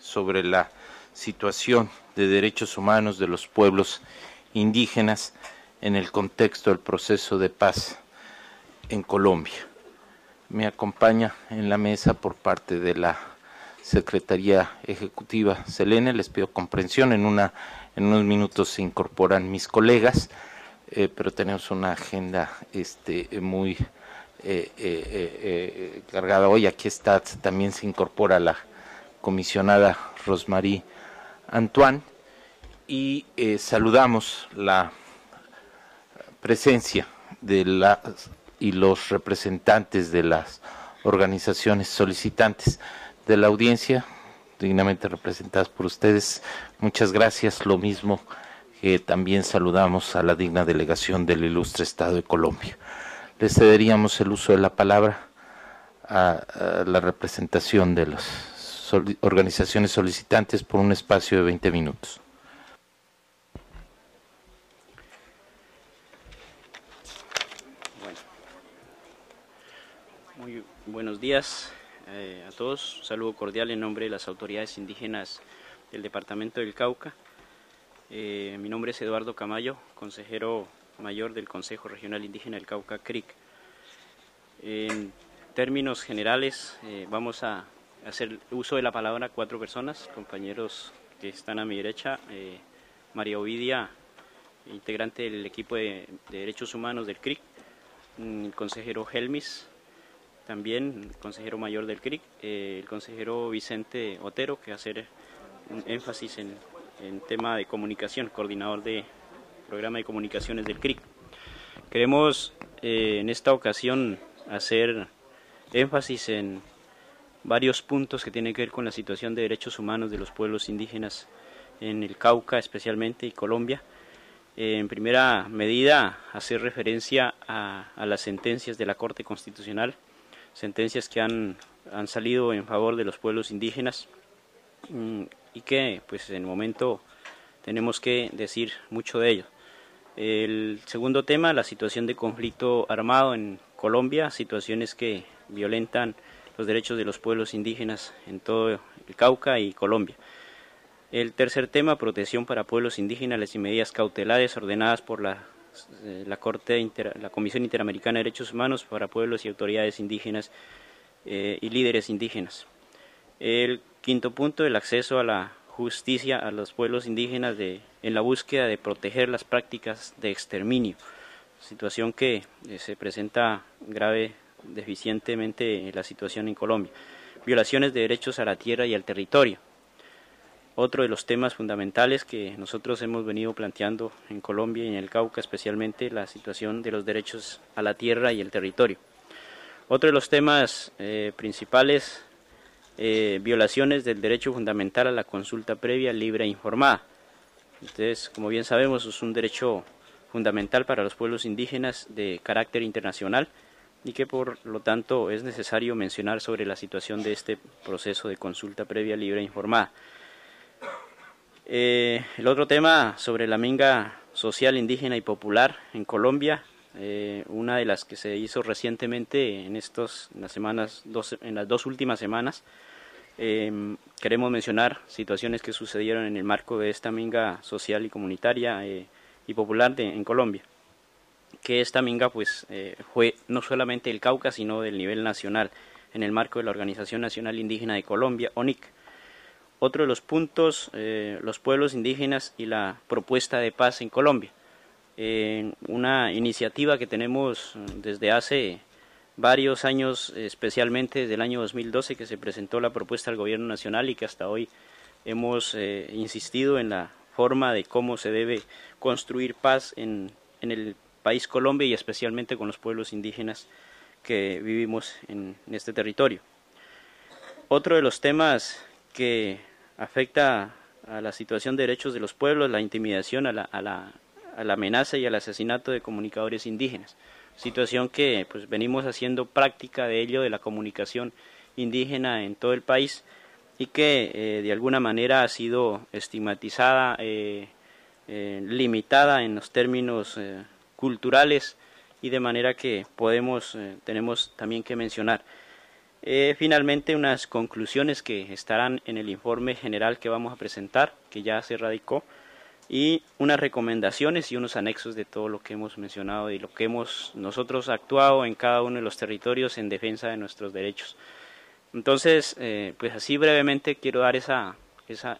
sobre la situación de derechos humanos de los pueblos indígenas en el contexto del proceso de paz en Colombia. Me acompaña en la mesa por parte de la Secretaría Ejecutiva Selene, les pido comprensión, en, una, en unos minutos se incorporan mis colegas, eh, pero tenemos una agenda este, muy eh, eh, cargada hoy, aquí está, también se incorpora la comisionada Rosmarie Antoine y eh, saludamos la presencia de la, y los representantes de las organizaciones solicitantes de la audiencia, dignamente representadas por ustedes. Muchas gracias, lo mismo que también saludamos a la digna delegación del ilustre Estado de Colombia. Les cederíamos el uso de la palabra a la representación de los organizaciones solicitantes por un espacio de 20 minutos. Muy buenos días eh, a todos. Un saludo cordial en nombre de las autoridades indígenas del Departamento del Cauca. Eh, mi nombre es Eduardo Camayo, consejero mayor del Consejo Regional Indígena del Cauca, CRIC. En términos generales, eh, vamos a hacer uso de la palabra cuatro personas, compañeros que están a mi derecha, eh, María Ovidia, integrante del equipo de, Derechos Humanos del CRIC, el consejero Helmis, también consejero mayor del CRIC, eh, el consejero Vicente Otero, que hacer un énfasis en, en tema de comunicación, coordinador de programa de comunicaciones del CRIC. Queremos eh, en esta ocasión hacer énfasis en varios puntos que tienen que ver con la situación de derechos humanos de los pueblos indígenas en el Cauca especialmente y Colombia. Eh, en primera medida, hacer referencia a, las sentencias de la Corte Constitucional, sentencias que han, salido en favor de los pueblos indígenas mm, y que pues en el momento tenemos que decir mucho de ello. El segundo tema, la situación de conflicto armado en Colombia, situaciones que violentan los derechos de los pueblos indígenas en todo el Cauca y Colombia. El tercer tema, protección para pueblos indígenas y medidas cautelares ordenadas por la, eh, Corte la Comisión Interamericana de Derechos Humanos para pueblos y autoridades indígenas eh, y líderes indígenas. El quinto punto, el acceso a la justicia a los pueblos indígenas de, en la búsqueda de proteger las prácticas de exterminio, situación que eh, se presenta grave deficientemente la situación en Colombia. Violaciones de derechos a la tierra y al territorio. Otro de los temas fundamentales que nosotros hemos venido planteando en Colombia y en el Cauca, especialmente la situación de los derechos a la tierra y el territorio. Otro de los temas eh, principales, eh, violaciones del derecho fundamental a la consulta previa, libre e informada. Entonces, como bien sabemos, es un derecho fundamental para los pueblos indígenas de carácter internacional y que por lo tanto es necesario mencionar sobre la situación de este proceso de consulta previa libre e informada. Eh, el otro tema sobre la minga social indígena y popular en Colombia, eh, una de las que se hizo recientemente en las semanas, dos, en las dos últimas semanas. Em, queremos mencionar situaciones que sucedieron en el marco de esta minga social y comunitaria eh, y popular en Colombia que esta minga pues eh, fue no solamente del Cauca sino del nivel nacional en el marco de la Organización Nacional Indígena de Colombia, ONIC. Otro de los puntos, eh, los pueblos indígenas y la propuesta de paz en Colombia. una iniciativa que tenemos eh, desde hace varios años, especialmente desde el año 2012, que se presentó la propuesta al Gobierno Nacional y que hasta hoy hemos insistido en la forma de cómo se debe construir paz en, en el país Colombia y especialmente con los pueblos indígenas que vivimos en, este territorio. Otro de los temas que afecta a la situación de derechos de los pueblos, la intimidación, a la, amenaza y al asesinato de comunicadores indígenas. Situación que pues, venimos haciendo práctica de ello, de la comunicación indígena en todo el país y que eh, de alguna manera ha sido estigmatizada, eh, eh, limitada en los términos culturales y de manera que podemos, eh, tenemos también que mencionar. Eh, finalmente, unas conclusiones que estarán en el informe general que vamos a presentar, que ya se radicó, y unas recomendaciones y unos anexos de todo lo que hemos mencionado y lo que hemos nosotros actuado en cada uno de los territorios en defensa de nuestros derechos. Entonces, eh, pues así brevemente quiero dar esa, esa,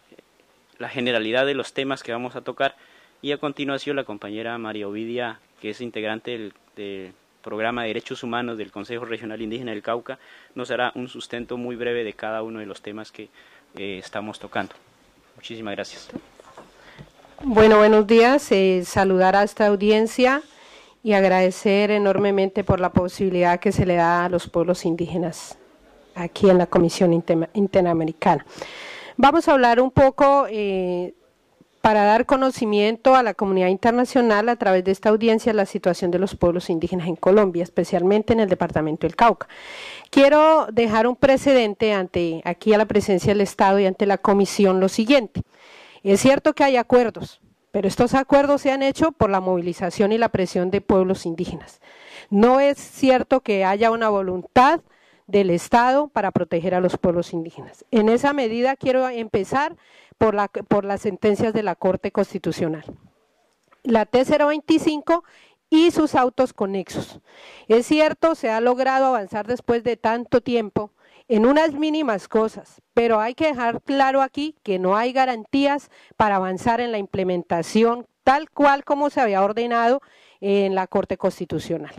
la generalidad de los temas que vamos a tocar y a continuación la compañera María Ovidia que es integrante del, programa de Derechos Humanos del Consejo Regional Indígena del Cauca, nos hará un sustento muy breve de cada uno de los temas que eh, estamos tocando. Muchísimas gracias. Bueno, buenos días. Eh, saludar a esta audiencia y agradecer enormemente por la posibilidad que se le da a los pueblos indígenas aquí en la Comisión Interamericana. Vamos a hablar un poco eh, para dar conocimiento a la comunidad internacional a través de esta audiencia la situación de los pueblos indígenas en Colombia, especialmente en el departamento del Cauca. Quiero dejar un precedente ante aquí a la presencia del Estado y ante la comisión lo siguiente. Es cierto que hay acuerdos, pero estos acuerdos se han hecho por la movilización y la presión de pueblos indígenas. No es cierto que haya una voluntad del Estado para proteger a los pueblos indígenas. En esa medida quiero empezar por, las sentencias de la Corte Constitucional. La T025 y sus autos conexos. Es cierto, se ha logrado avanzar después de tanto tiempo en unas mínimas cosas, pero hay que dejar claro aquí que no hay garantías para avanzar en la implementación tal cual como se había ordenado en la Corte Constitucional.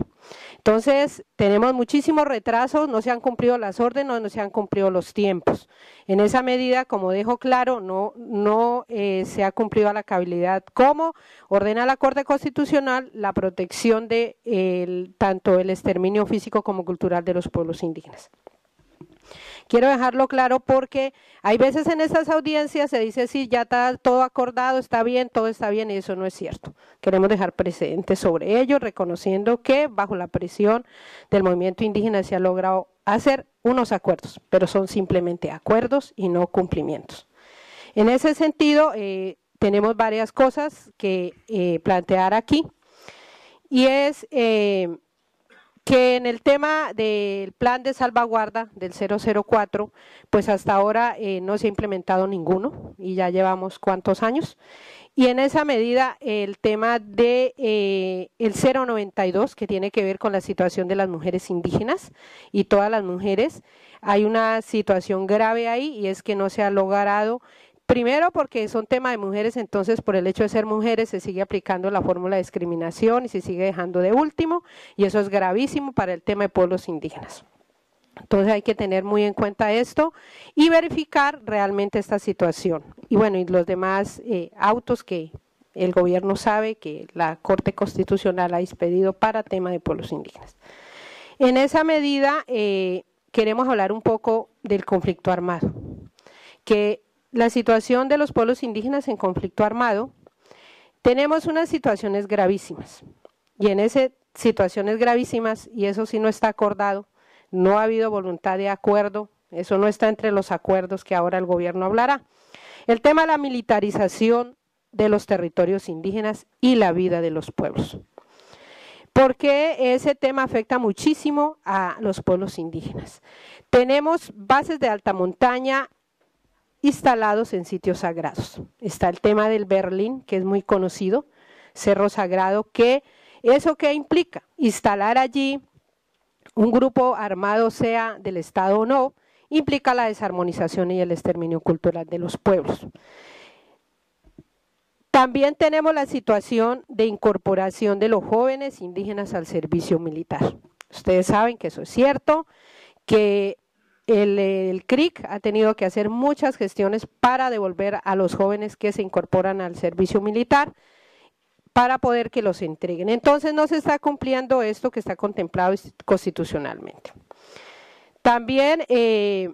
Entonces, tenemos muchísimos retrasos, no se han cumplido las órdenes, no se han cumplido los tiempos. En esa medida, como dejo claro, no, eh, se ha cumplido la cabilidad como ordena la Corte Constitucional la protección de tanto el exterminio físico como cultural de los pueblos indígenas. Quiero dejarlo claro porque hay veces en estas audiencias se dice, sí, ya está todo acordado, está bien, todo está bien, y eso no es cierto. Queremos dejar precedentes sobre ello, reconociendo que bajo la presión del movimiento indígena se ha logrado hacer unos acuerdos, pero son simplemente acuerdos y no cumplimientos. En ese sentido, eh, tenemos varias cosas que eh, plantear aquí y es eh, que en el tema del plan de salvaguarda del 004, pues hasta ahora eh, no se ha implementado ninguno y ya llevamos cuántos años. Y en esa medida el tema de eh, el 092 que tiene que ver con la situación de las mujeres indígenas y todas las mujeres, hay una situación grave ahí y es que no se ha logrado Primero, porque son tema de mujeres, entonces por el hecho de ser mujeres se sigue aplicando la fórmula de discriminación y se sigue dejando de último, y eso es gravísimo para el tema de pueblos indígenas. Entonces hay que tener muy en cuenta esto y verificar realmente esta situación. Y bueno, y los demás eh, autos que el gobierno sabe que la Corte Constitucional ha expedido para tema de pueblos indígenas. En esa medida, eh, queremos hablar un poco del conflicto armado, que la situación de los pueblos indígenas en conflicto armado, tenemos unas situaciones gravísimas. Y en esas situaciones gravísimas, y eso sí no está acordado, no ha habido voluntad de acuerdo, eso no está entre los acuerdos que ahora el gobierno hablará. El tema de la militarización de los territorios indígenas y la vida de los pueblos. Porque ese tema afecta muchísimo a los pueblos indígenas. Tenemos bases de alta montaña instalados en sitios sagrados. Está el tema del Berlín, que es muy conocido, Cerro Sagrado, que eso que implica? Instalar allí un grupo armado, sea del Estado o no, implica la desarmonización y el exterminio cultural de los pueblos. También tenemos la situación de incorporación de los jóvenes indígenas al servicio militar. Ustedes saben que eso es cierto, que el, CRIC ha tenido que hacer muchas gestiones para devolver a los jóvenes que se incorporan al servicio militar para poder que los entreguen. Entonces no se está cumpliendo esto que está contemplado constitucionalmente. También eh,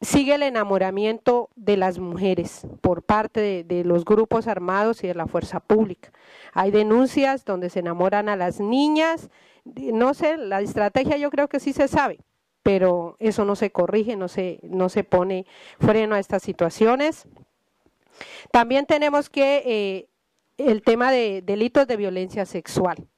sigue el enamoramiento de las mujeres por parte de los grupos armados y de la fuerza pública. Hay denuncias donde se enamoran a las niñas, no sé, la estrategia yo creo que sí se sabe pero eso no se corrige, no se, no se pone freno a estas situaciones. También tenemos que eh, el tema de delitos de violencia sexual.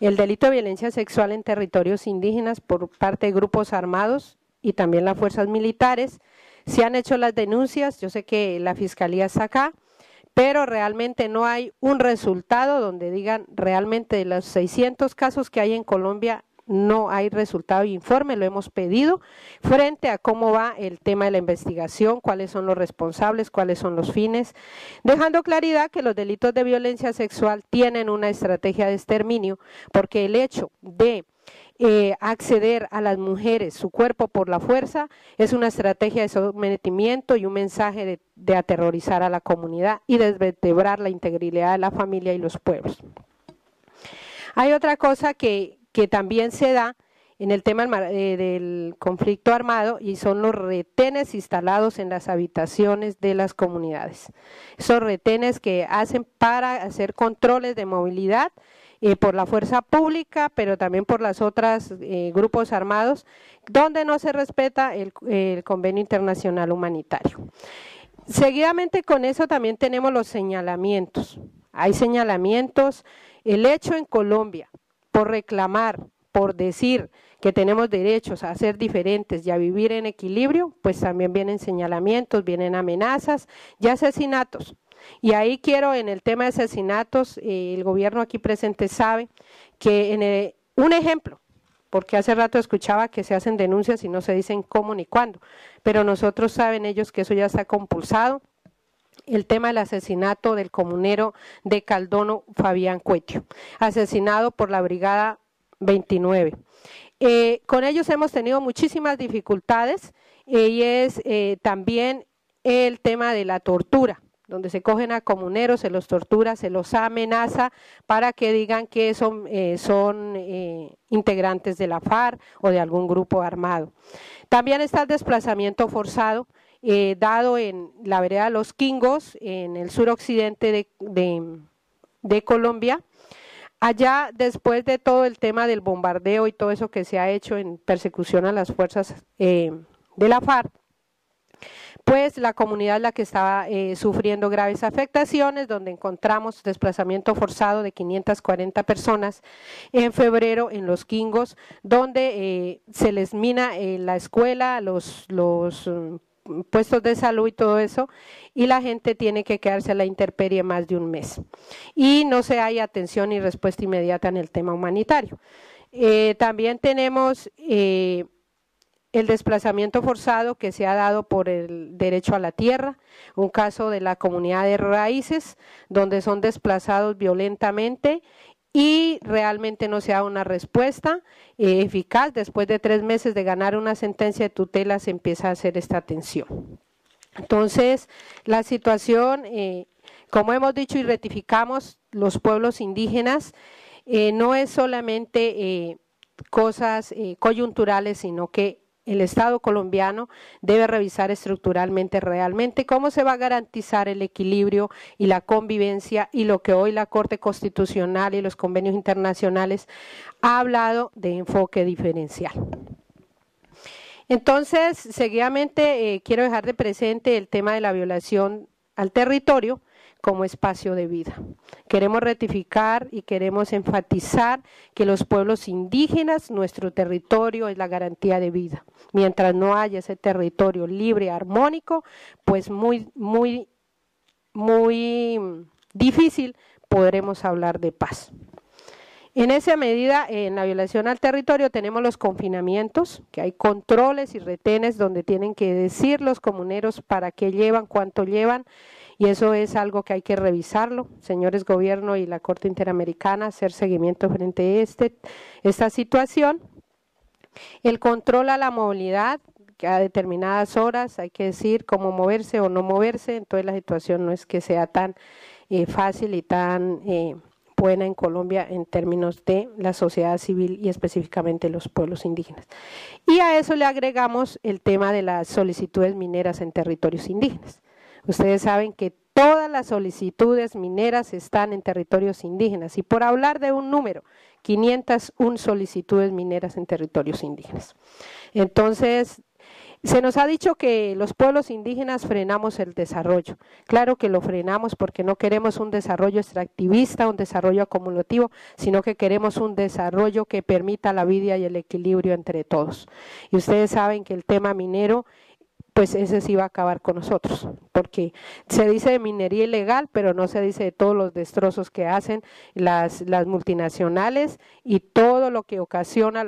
El delito de violencia sexual en territorios indígenas por parte de grupos armados y también las fuerzas militares. Se han hecho las denuncias, yo sé que la fiscalía está acá, pero realmente no hay un resultado donde digan realmente de los 600 casos que hay en Colombia, no hay resultado y informe, lo hemos pedido, frente a cómo va el tema de la investigación, cuáles son los responsables, cuáles son los fines, dejando claridad que los delitos de violencia sexual tienen una estrategia de exterminio, porque el hecho de eh, acceder a las mujeres, su cuerpo por la fuerza, es una estrategia de sometimiento y un mensaje de, aterrorizar a la comunidad y desvertebrar la integridad de la familia y los pueblos. Hay otra cosa que, que también se da en el tema eh, del conflicto armado y son los retenes instalados en las habitaciones de las comunidades. Esos retenes que hacen para hacer controles de movilidad eh, por la fuerza pública, pero también por los otros eh, grupos armados, donde no se respeta el convenio internacional humanitario. Seguidamente con eso también tenemos los señalamientos. Hay señalamientos, el hecho en Colombia, por reclamar, por decir que tenemos derechos a ser diferentes y a vivir en equilibrio, pues también vienen señalamientos, vienen amenazas y asesinatos. Y ahí quiero, en el tema de asesinatos, eh, el gobierno aquí presente sabe que en eh, un ejemplo, porque hace rato escuchaba que se hacen denuncias y no se dicen cómo ni cuándo, pero nosotros saben ellos que eso ya está compulsado, el tema del asesinato del comunero de Caldono, Fabián Cuetio, asesinado por la Brigada 29. Eh, con ellos hemos tenido muchísimas dificultades eh, y es eh, también el tema de la tortura donde se cogen a comuneros, se los tortura, se los amenaza para que digan que son, son integrantes de la FARC o de algún grupo armado. También está el desplazamiento forzado, eh, dado en la vereda Los Quingos, en el suroccidente de, de, Colombia. Allá, después de todo el tema del bombardeo y todo eso que se ha hecho en persecución a las fuerzas eh, de la FARC, pues la comunidad es la que estaba eh, sufriendo graves afectaciones, donde encontramos desplazamiento forzado de 540 personas en febrero en Los Kingos donde se les mina la escuela, los... los mm, puestos de salud y todo eso, y la gente tiene que quedarse a la intemperie más de un mes. Y no se hay atención y respuesta inmediata en el tema humanitario. Eh, también tenemos eh, el desplazamiento forzado que se ha dado por el derecho a la tierra, un caso de la comunidad de raíces, donde son desplazados violentamente y realmente no se da una respuesta eh, eficaz. Después de tres meses de ganar una sentencia de tutela se empieza a hacer esta atención. Entonces, la situación, eh, como hemos dicho y rectificamos, los pueblos indígenas eh, no es solamente cosas coyunturales, sino que el Estado colombiano debe revisar estructuralmente realmente cómo se va a garantizar el equilibrio y la convivencia y lo que hoy la Corte Constitucional y los convenios internacionales ha hablado de enfoque diferencial. Entonces, seguidamente eh, quiero dejar de presente el tema de la violación al territorio como espacio de vida. Queremos rectificar y queremos enfatizar que los pueblos indígenas, nuestro territorio es la garantía de vida. Mientras no haya ese territorio libre, armónico, pues muy, muy, muy difícil podremos hablar de paz. En esa medida, en la violación al territorio tenemos los confinamientos, que hay controles y retenes donde tienen que decir los comuneros para qué llevan, cuánto llevan, y eso es algo que hay que revisarlo, señores gobierno y la Corte Interamericana, hacer seguimiento frente a este, esta situación. El control a la movilidad, a determinadas horas hay que decir cómo moverse o no moverse, entonces la situación no es que sea tan eh, fácil y tan eh, buena en Colombia en términos de la sociedad civil y específicamente los pueblos indígenas. Y a eso le agregamos el tema de las solicitudes mineras en territorios indígenas. Ustedes saben que todas las solicitudes mineras están en territorios indígenas y por hablar de un número, 501 solicitudes mineras en territorios indígenas. Entonces, se nos ha dicho que los pueblos indígenas frenamos el desarrollo. Claro que lo frenamos porque no queremos un desarrollo extractivista, un desarrollo acumulativo, sino que queremos un desarrollo que permita la vida y el equilibrio entre todos. Y ustedes saben que el tema minero pues ese sí va a acabar con nosotros, porque se dice de minería ilegal, pero no se dice de todos los destrozos que hacen las, multinacionales y todo lo que ocasiona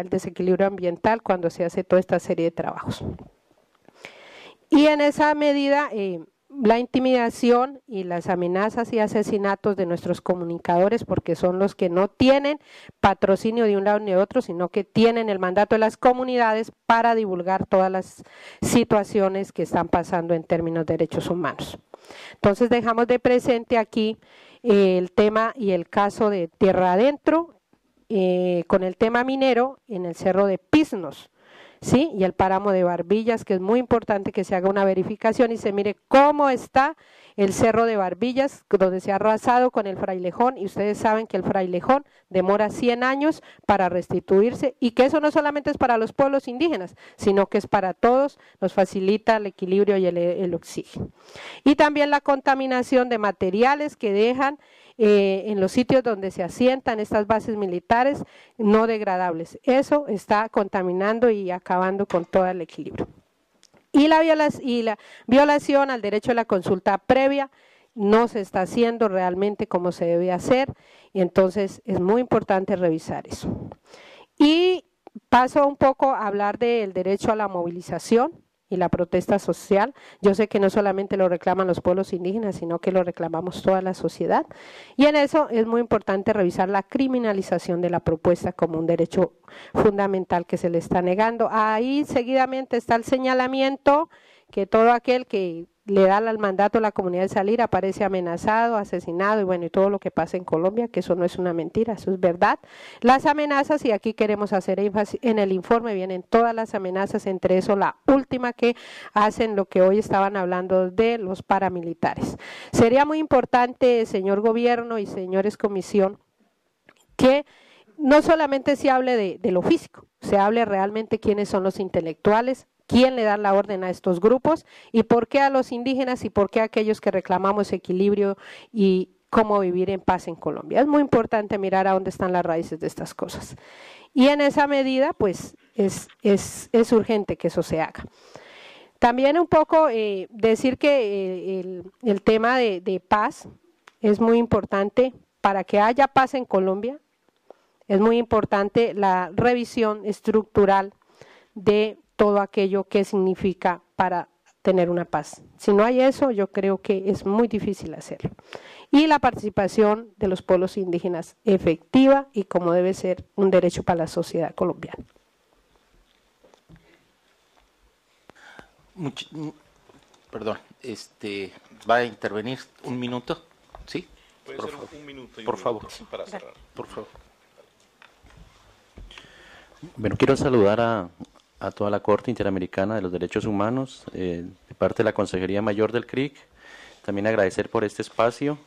el desequilibrio ambiental cuando se hace toda esta serie de trabajos. Y en esa medida... Eh, la intimidación y las amenazas y asesinatos de nuestros comunicadores, porque son los que no tienen patrocinio de un lado ni de otro, sino que tienen el mandato de las comunidades para divulgar todas las situaciones que están pasando en términos de derechos humanos. Entonces dejamos de presente aquí eh, el tema y el caso de Tierra Adentro eh, con el tema minero en el Cerro de Pisnos ¿sí? Y el páramo de Barbillas, que es muy importante que se haga una verificación y se mire cómo está el cerro de Barbillas, donde se ha arrasado con el frailejón, y ustedes saben que el frailejón demora 100 años para restituirse, y que eso no solamente es para los pueblos indígenas, sino que es para todos, nos facilita el equilibrio y el oxígeno. Y también la contaminación de materiales que dejan eh, en los sitios donde se asientan estas bases militares no degradables. Eso está contaminando y acabando con todo el equilibrio. Y la, y la violación al derecho a la consulta previa no se está haciendo realmente como se debe hacer y entonces es muy importante revisar eso. Y paso un poco a hablar del derecho a la movilización y la protesta social. Yo sé que no solamente lo reclaman los pueblos indígenas, sino que lo reclamamos toda la sociedad. Y en eso es muy importante revisar la criminalización de la propuesta como un derecho fundamental que se le está negando. Ahí seguidamente está el señalamiento que todo aquel que le da al mandato a la comunidad de salir, aparece amenazado, asesinado y bueno, y todo lo que pasa en Colombia, que eso no es una mentira, eso es verdad. Las amenazas, y aquí queremos hacer énfasis en el informe, vienen todas las amenazas, entre eso la última que hacen lo que hoy estaban hablando de los paramilitares. Sería muy importante, señor gobierno y señores comisión, que no solamente se hable de, de lo físico, se hable realmente quiénes son los intelectuales, quién le da la orden a estos grupos y por qué a los indígenas y por qué a aquellos que reclamamos equilibrio y cómo vivir en paz en Colombia. Es muy importante mirar a dónde están las raíces de estas cosas. Y en esa medida, pues es, urgente que eso se haga. También un poco eh, decir que eh, el, tema de paz es muy importante para que haya paz en Colombia. Es muy importante la revisión estructural de todo aquello que significa para tener una paz. Si no hay eso, yo creo que es muy difícil hacerlo. Y la participación de los pueblos indígenas efectiva y como debe ser un derecho para la sociedad colombiana. perdón, este, va a intervenir un minuto, ¿sí? por, favor. Un minuto para cerrar. por favor. Bueno, quiero saludar a a toda la Corte Interamericana de los Derechos Humanos, eh, de parte de la Consejería Mayor del CRIC. También agradecer por este espacio.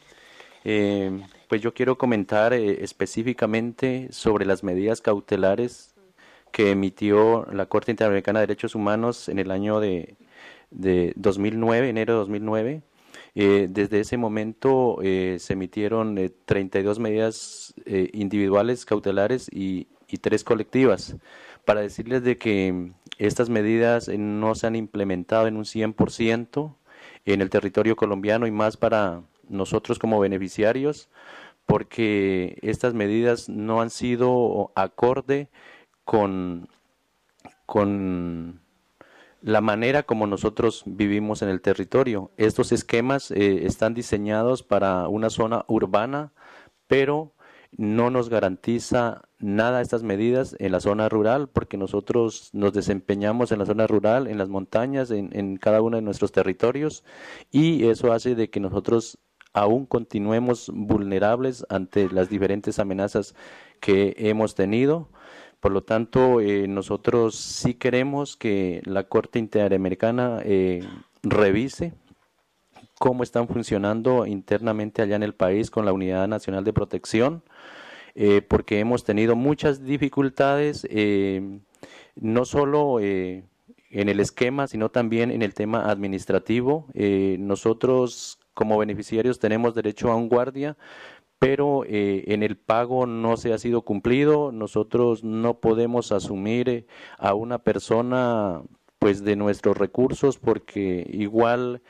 Eh, pues yo quiero comentar eh, específicamente sobre las medidas cautelares que emitió la Corte Interamericana de Derechos Humanos en el año de, de 2009, enero de 2009. Eh, desde ese momento se emitieron 32 medidas individuales cautelares y, y tres colectivas para decirles de que mm, estas medidas eh, no se han implementado en un 100% en el territorio colombiano y más para nosotros como beneficiarios, porque estas medidas no han sido acorde con, con la manera como nosotros vivimos en el territorio. Estos esquemas eh, están diseñados para una zona urbana, pero no nos garantiza nada estas medidas en la zona rural, porque nosotros nos desempeñamos en la zona rural, en las montañas, en, cada uno de nuestros territorios, y eso hace de que nosotros aún continuemos vulnerables ante las diferentes amenazas que hemos tenido. Por lo tanto, eh, nosotros sí queremos que la Corte Interamericana eh, revise cómo están funcionando internamente allá en el país con la Unidad Nacional de Protección, eh, porque hemos tenido muchas dificultades, eh, no solo eh, en el esquema, sino también en el tema administrativo. nosotros como beneficiarios tenemos derecho a un guardia, pero en el pago no se ha sido cumplido. Nosotros no podemos asumir a una persona pues de nuestros recursos porque igual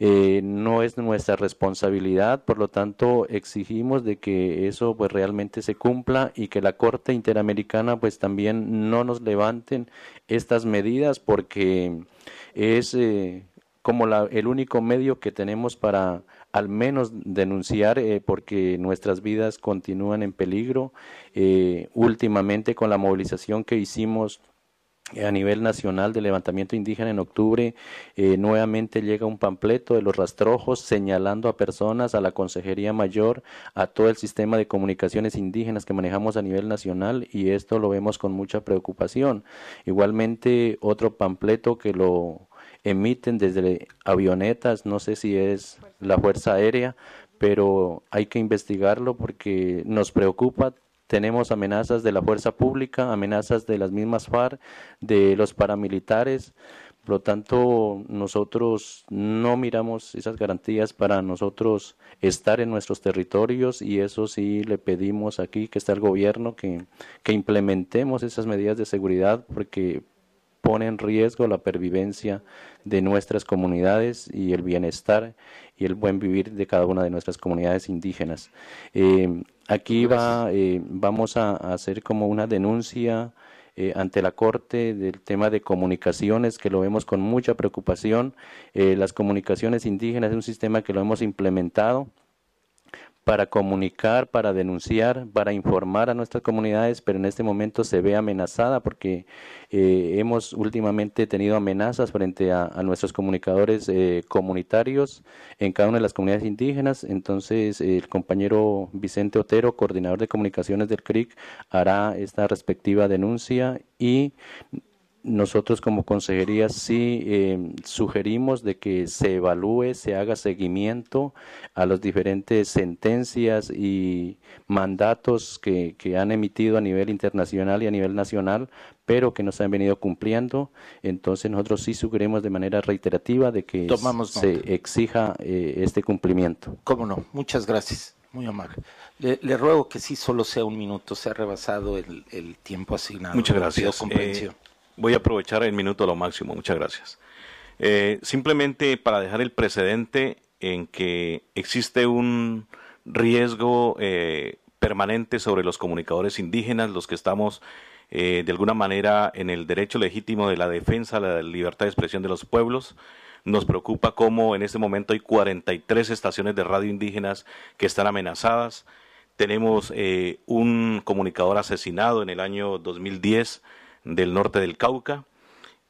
eh, no es nuestra responsabilidad, por lo tanto exigimos de que eso pues realmente se cumpla y que la Corte Interamericana pues también no nos levanten estas medidas porque es eh, como el único medio que tenemos para al menos denunciar eh, porque nuestras vidas continúan en peligro. últimamente con la movilización que hicimos a nivel nacional de levantamiento indígena en octubre, eh, nuevamente llega un pampleto de los rastrojos señalando a personas, a la Consejería Mayor, a todo el sistema de comunicaciones indígenas que manejamos a nivel nacional y esto lo vemos con mucha preocupación. Igualmente otro pampleto que lo emiten desde avionetas, no sé si es la Fuerza Aérea, pero hay que investigarlo porque nos preocupa tenemos amenazas de la fuerza pública, amenazas de las mismas FARC, de los paramilitares. Por lo tanto, nosotros no miramos esas garantías para nosotros estar en nuestros territorios y eso sí le pedimos aquí que está el gobierno que, implementemos esas medidas de seguridad porque pone en riesgo la pervivencia de nuestras comunidades y el bienestar y el buen vivir de cada una de nuestras comunidades indígenas. Eh, Aquí eh, vamos a hacer como una denuncia eh, ante la Corte del tema de comunicaciones, que lo vemos con mucha preocupación. Eh, las comunicaciones indígenas es un sistema que lo hemos implementado para comunicar, para denunciar, para informar a nuestras comunidades, pero en este momento se ve amenazada porque eh, hemos últimamente tenido amenazas frente a, nuestros comunicadores eh, comunitarios en cada una de las comunidades indígenas. Entonces, el compañero Vicente Otero, coordinador de comunicaciones del CRIC, hará esta respectiva denuncia y nosotros como consejería sí em, sugerimos de que se evalúe, se haga seguimiento a las diferentes sentencias y mandatos que, han emitido a nivel internacional y a nivel nacional, pero que no se han venido cumpliendo. Entonces nosotros sí sugerimos de manera reiterativa de que se exija eh, este cumplimiento. Cómo no, muchas gracias. Muy amable. Le, ruego que sí solo sea un minuto, se ha rebasado el, tiempo asignado. Muchas gracias. Voy a aprovechar el minuto a lo máximo. Muchas gracias. Eh, simplemente para dejar el precedente en que existe un riesgo eh, permanente sobre los comunicadores indígenas, los que estamos eh, de alguna manera en el derecho legítimo de la defensa de la libertad de expresión de los pueblos. Nos preocupa cómo en este momento hay 43 estaciones de radio indígenas que están amenazadas. Tenemos un comunicador asesinado en el año 2010 del norte del Cauca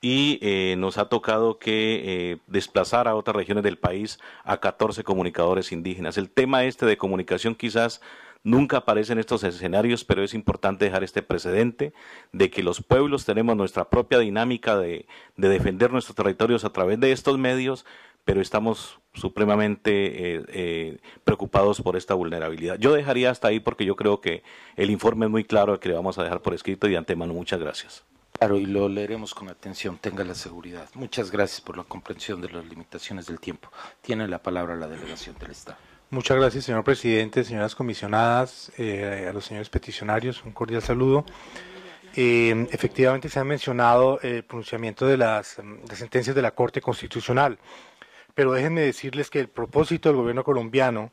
y eh, nos ha tocado que eh, desplazar a otras regiones del país a 14 comunicadores indígenas. El tema este de comunicación quizás nunca aparece en estos escenarios, pero es importante dejar este precedente de que los pueblos tenemos nuestra propia dinámica de defender nuestros territorios a través de estos medios, pero estamos supremamente eh, eh, preocupados por esta vulnerabilidad. Yo dejaría hasta ahí porque yo creo que el informe es muy claro que le vamos a dejar por escrito y de antemano muchas gracias. Claro, y lo leeremos con atención, tenga la seguridad. Muchas gracias por la comprensión de las limitaciones del tiempo. Tiene la palabra la delegación del Estado. Muchas gracias, señor presidente, señoras comisionadas, eh, a los señores peticionarios, un cordial saludo. efectivamente se ha mencionado el pronunciamiento de las, mm, sentencias de la Corte Constitucional pero déjenme decirles que el propósito del gobierno colombiano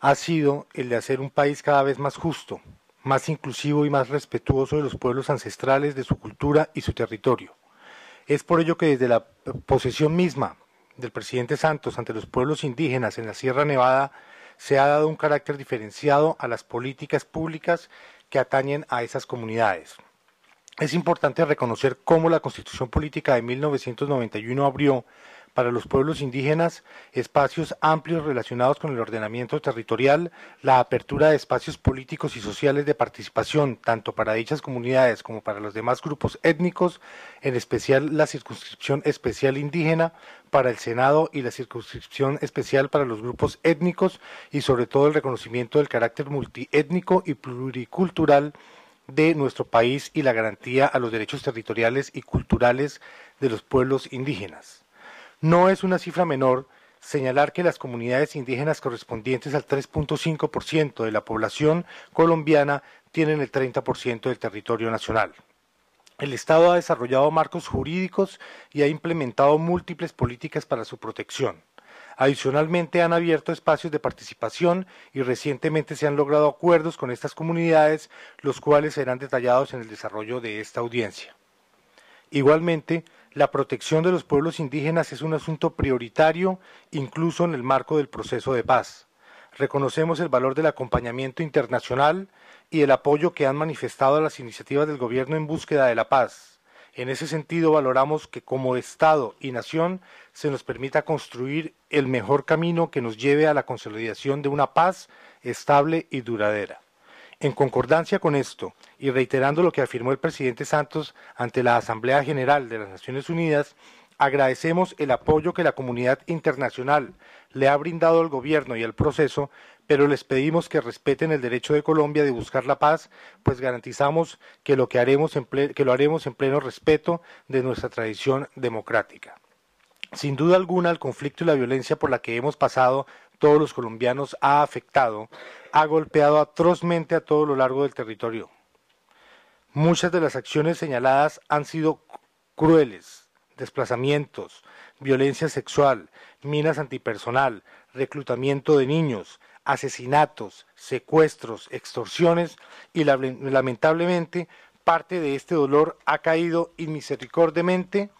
ha sido el de hacer un país cada vez más justo, más inclusivo y más respetuoso de los pueblos ancestrales, de su cultura y su territorio. Es por ello que desde la posesión misma del presidente Santos ante los pueblos indígenas en la Sierra Nevada se ha dado un carácter diferenciado a las políticas públicas que atañen a esas comunidades. Es importante reconocer cómo la Constitución Política de 1991 abrió para los pueblos indígenas, espacios amplios relacionados con el ordenamiento territorial, la apertura de espacios políticos y sociales de participación, tanto para dichas comunidades como para los demás grupos étnicos, en especial la circunscripción especial indígena para el Senado y la circunscripción especial para los grupos étnicos y sobre todo el reconocimiento del carácter multiétnico y pluricultural de nuestro país y la garantía a los derechos territoriales y culturales de los pueblos indígenas. No es una cifra menor señalar que las comunidades indígenas correspondientes al 3.5% de la población colombiana tienen el 30% del territorio nacional. El Estado ha desarrollado marcos jurídicos y ha implementado múltiples políticas para su protección. Adicionalmente han abierto espacios de participación y recientemente se han logrado acuerdos con estas comunidades, los cuales serán detallados en el desarrollo de esta audiencia. Igualmente, la protección de los pueblos indígenas es un asunto prioritario incluso en el marco del proceso de paz. Reconocemos el valor del acompañamiento internacional y el apoyo que han manifestado a las iniciativas del gobierno en búsqueda de la paz. En ese sentido, valoramos que como Estado y nación se nos permita construir el mejor camino que nos lleve a la consolidación de una paz estable y duradera. En concordancia con esto, y reiterando lo que afirmó el presidente Santos ante la Asamblea General de las Naciones Unidas, agradecemos el apoyo que la comunidad internacional le ha brindado al gobierno y al proceso, pero les pedimos que respeten el derecho de Colombia de buscar la paz, pues garantizamos que lo, haremos que lo haremos en pleno respeto de nuestra tradición democrática. Sin duda alguna, el conflicto y la violencia por la que hemos pasado todos los colombianos ha afectado, ha golpeado atrozmente a todo lo largo del territorio. Muchas de las acciones señaladas han sido crueles, desplazamientos, violencia sexual, minas antipersonal, reclutamiento de niños, asesinatos, secuestros, extorsiones y lamentablemente parte de este dolor ha caído inmisericordemente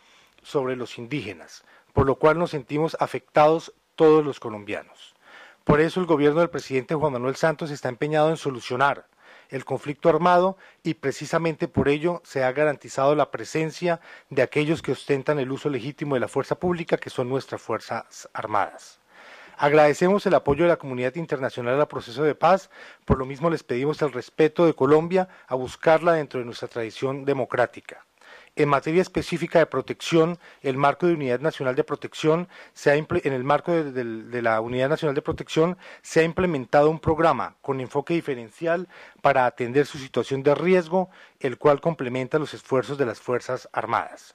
sobre los indígenas, por lo cual nos sentimos afectados todos los colombianos. Por eso el gobierno del presidente Juan Manuel Santos está empeñado en solucionar el conflicto armado y precisamente por ello se ha garantizado la presencia de aquellos que ostentan el uso legítimo de la fuerza pública, que son nuestras Fuerzas Armadas. Agradecemos el apoyo de la comunidad internacional al proceso de paz, por lo mismo les pedimos el respeto de Colombia a buscarla dentro de nuestra tradición democrática. En materia específica de protección, el marco de Unidad Nacional de Protección, en el marco de, la Unidad Nacional de Protección, se ha implementado un programa con enfoque diferencial para atender su situación de riesgo, el cual complementa los esfuerzos de las Fuerzas Armadas.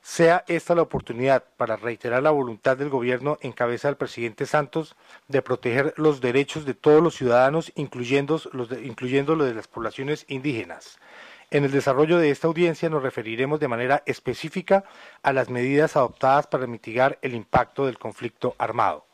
Sea esta la oportunidad para reiterar la voluntad del gobierno en cabeza del presidente Santos de proteger los derechos de todos los ciudadanos, incluyendo los de las poblaciones indígenas. En el desarrollo de esta audiencia nos referiremos de manera específica a las medidas adoptadas para mitigar el impacto del conflicto armado.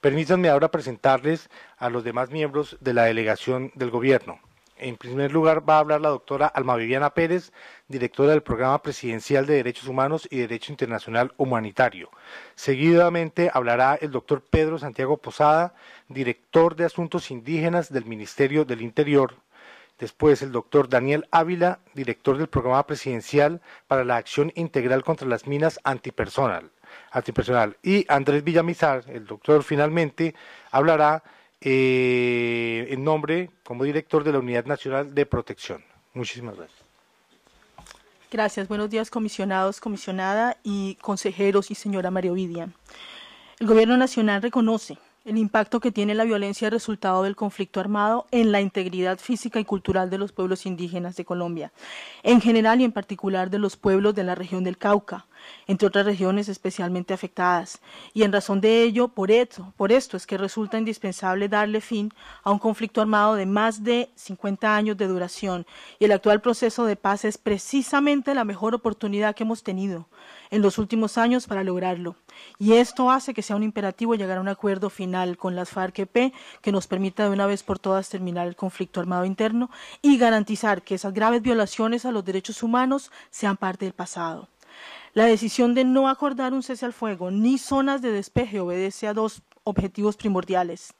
Permítanme ahora presentarles a los demás miembros de la delegación del gobierno. En primer lugar va a hablar la doctora Alma Viviana Pérez, directora del Programa Presidencial de Derechos Humanos y Derecho Internacional Humanitario. Seguidamente hablará el doctor Pedro Santiago Posada, director de Asuntos Indígenas del Ministerio del Interior, Después, el doctor Daniel Ávila, director del programa presidencial para la acción integral contra las minas antipersonal. antipersonal. Y Andrés Villamizar, el doctor, finalmente hablará eh, en nombre como director de la Unidad Nacional de Protección. Muchísimas gracias. Gracias. Buenos días, comisionados, comisionada y consejeros y señora María Ovidia. El Gobierno Nacional reconoce el impacto que tiene la violencia resultado del conflicto armado en la integridad física y cultural de los pueblos indígenas de Colombia, en general y en particular de los pueblos de la región del Cauca, entre otras regiones especialmente afectadas. Y en razón de ello, por esto, por esto es que resulta indispensable darle fin a un conflicto armado de más de 50 años de duración. Y el actual proceso de paz es precisamente la mejor oportunidad que hemos tenido en los últimos años para lograrlo. Y esto hace que sea un imperativo llegar a un acuerdo final con las FARC-EP que nos permita de una vez por todas terminar el conflicto armado interno y garantizar que esas graves violaciones a los derechos humanos sean parte del pasado. La decisión de no acordar un cese al fuego ni zonas de despeje obedece a dos objetivos primordiales.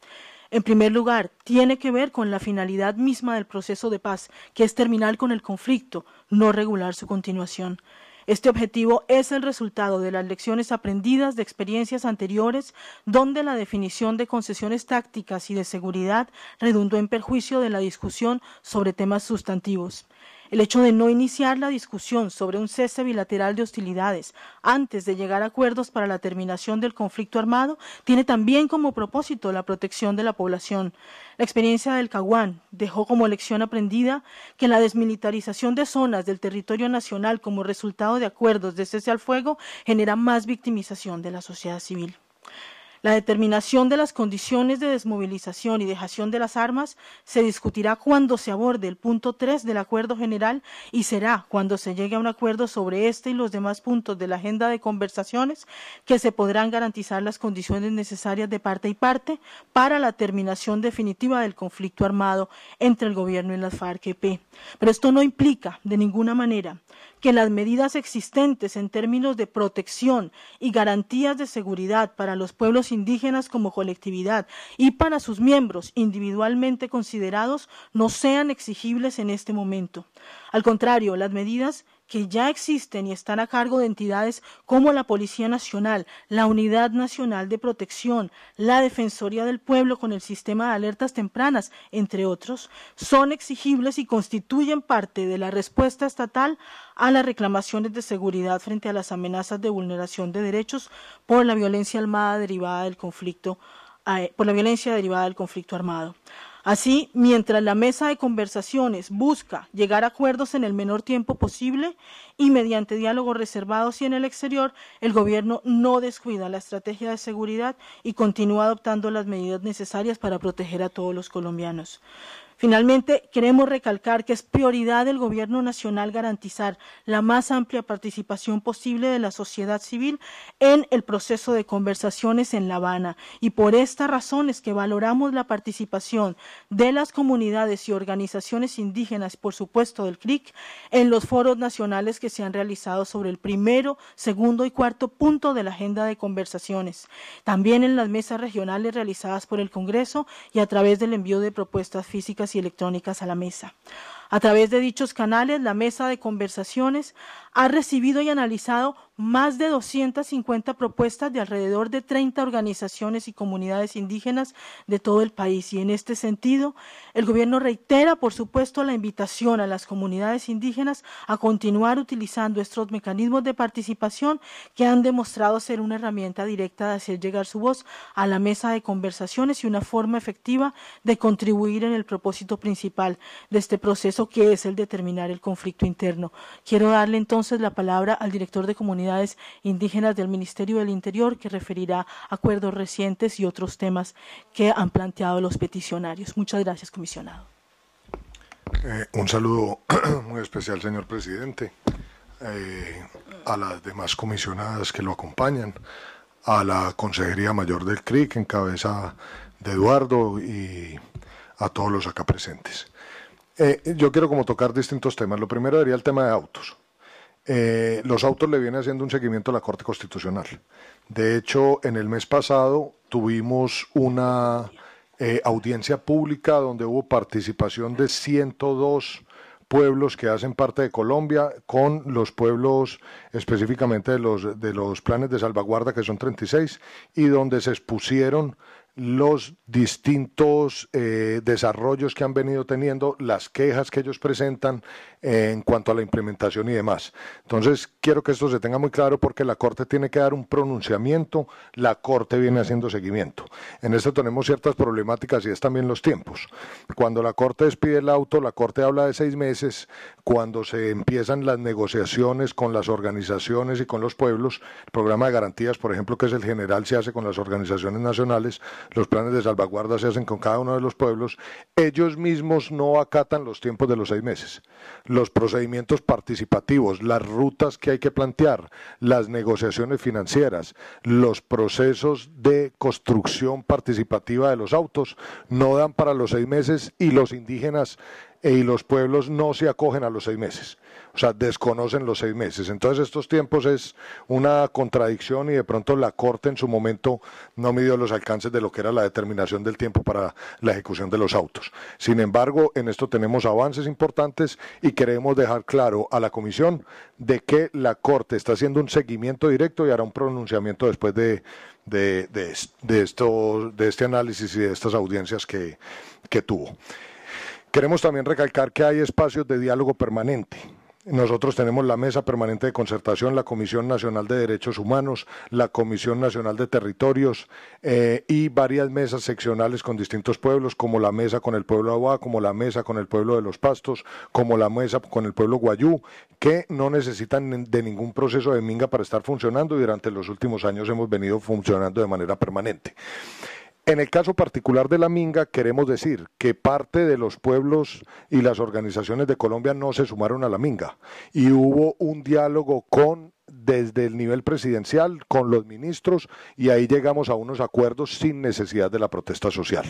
En primer lugar, tiene que ver con la finalidad misma del proceso de paz, que es terminar con el conflicto, no regular su continuación. Este objetivo es el resultado de las lecciones aprendidas de experiencias anteriores, donde la definición de concesiones tácticas y de seguridad redundó en perjuicio de la discusión sobre temas sustantivos. El hecho de no iniciar la discusión sobre un cese bilateral de hostilidades antes de llegar a acuerdos para la terminación del conflicto armado tiene también como propósito la protección de la población. La experiencia del Caguán dejó como lección aprendida que la desmilitarización de zonas del territorio nacional como resultado de acuerdos de cese al fuego genera más victimización de la sociedad civil. La determinación de las condiciones de desmovilización y dejación de las armas se discutirá cuando se aborde el punto 3 del acuerdo general y será cuando se llegue a un acuerdo sobre este y los demás puntos de la agenda de conversaciones que se podrán garantizar las condiciones necesarias de parte y parte para la terminación definitiva del conflicto armado entre el gobierno y las FARC-EP. Pero esto no implica de ninguna manera que las medidas existentes en términos de protección y garantías de seguridad para los pueblos indígenas como colectividad y para sus miembros individualmente considerados no sean exigibles en este momento. Al contrario, las medidas que ya existen y están a cargo de entidades como la Policía Nacional, la Unidad Nacional de Protección, la Defensoría del Pueblo con el sistema de alertas tempranas, entre otros, son exigibles y constituyen parte de la respuesta estatal a las reclamaciones de seguridad frente a las amenazas de vulneración de derechos por la violencia armada derivada del conflicto, eh, por la violencia derivada del conflicto armado. Así, mientras la mesa de conversaciones busca llegar a acuerdos en el menor tiempo posible y mediante diálogos reservados y en el exterior, el gobierno no descuida la estrategia de seguridad y continúa adoptando las medidas necesarias para proteger a todos los colombianos. Finalmente, queremos recalcar que es prioridad del Gobierno Nacional garantizar la más amplia participación posible de la sociedad civil en el proceso de conversaciones en La Habana y por estas razones que valoramos la participación de las comunidades y organizaciones indígenas, por supuesto del CRIC, en los foros nacionales que se han realizado sobre el primero, segundo y cuarto punto de la agenda de conversaciones, también en las mesas regionales realizadas por el Congreso y a través del envío de propuestas físicas y electrónicas a la mesa. A través de dichos canales, la mesa de conversaciones ha recibido y analizado más de 250 propuestas de alrededor de 30 organizaciones y comunidades indígenas de todo el país. Y en este sentido, el gobierno reitera, por supuesto, la invitación a las comunidades indígenas a continuar utilizando estos mecanismos de participación que han demostrado ser una herramienta directa de hacer llegar su voz a la mesa de conversaciones y una forma efectiva de contribuir en el propósito principal de este proceso que es el determinar el conflicto interno. Quiero darle entonces la palabra al director de comunidades indígenas del Ministerio del Interior, que referirá acuerdos recientes y otros temas que han planteado los peticionarios. Muchas gracias, comisionado. Eh, un saludo muy especial, señor presidente, eh, a las demás comisionadas que lo acompañan, a la Consejería Mayor del CRIC, en cabeza de Eduardo, y a todos los acá presentes. Eh, yo quiero como tocar distintos temas. Lo primero sería el tema de autos. Eh, los autos le viene haciendo un seguimiento a la Corte Constitucional. De hecho, en el mes pasado tuvimos una eh, audiencia pública donde hubo participación de 102 pueblos que hacen parte de Colombia con los pueblos específicamente de los, de los planes de salvaguarda que son 36 y donde se expusieron los distintos eh, desarrollos que han venido teniendo, las quejas que ellos presentan en cuanto a la implementación y demás. Entonces, quiero que esto se tenga muy claro porque la Corte tiene que dar un pronunciamiento, la Corte viene haciendo seguimiento. En esto tenemos ciertas problemáticas y es también los tiempos. Cuando la Corte despide el auto, la Corte habla de seis meses, cuando se empiezan las negociaciones con las organizaciones y con los pueblos, el programa de garantías, por ejemplo, que es el general, se hace con las organizaciones nacionales, los planes de salvaguarda se hacen con cada uno de los pueblos, ellos mismos no acatan los tiempos de los seis meses. Los procedimientos participativos, las rutas que hay que plantear, las negociaciones financieras, los procesos de construcción participativa de los autos, no dan para los seis meses y los indígenas e y los pueblos no se acogen a los seis meses. O sea, desconocen los seis meses. Entonces estos tiempos es una contradicción y de pronto la Corte en su momento no midió los alcances de lo que era la determinación del tiempo para la ejecución de los autos. Sin embargo, en esto tenemos avances importantes y queremos dejar claro a la Comisión de que la Corte está haciendo un seguimiento directo y hará un pronunciamiento después de, de, esto, de este análisis y de estas audiencias que, que tuvo. Queremos también recalcar que hay espacios de diálogo permanente nosotros tenemos la Mesa Permanente de Concertación, la Comisión Nacional de Derechos Humanos, la Comisión Nacional de Territorios eh, y varias mesas seccionales con distintos pueblos, como la Mesa con el pueblo Agua, como la Mesa con el pueblo de los Pastos, como la Mesa con el pueblo Guayú, que no necesitan de ningún proceso de minga para estar funcionando y durante los últimos años hemos venido funcionando de manera permanente. En el caso particular de la Minga, queremos decir que parte de los pueblos y las organizaciones de Colombia no se sumaron a la Minga y hubo un diálogo con desde el nivel presidencial con los ministros y ahí llegamos a unos acuerdos sin necesidad de la protesta social.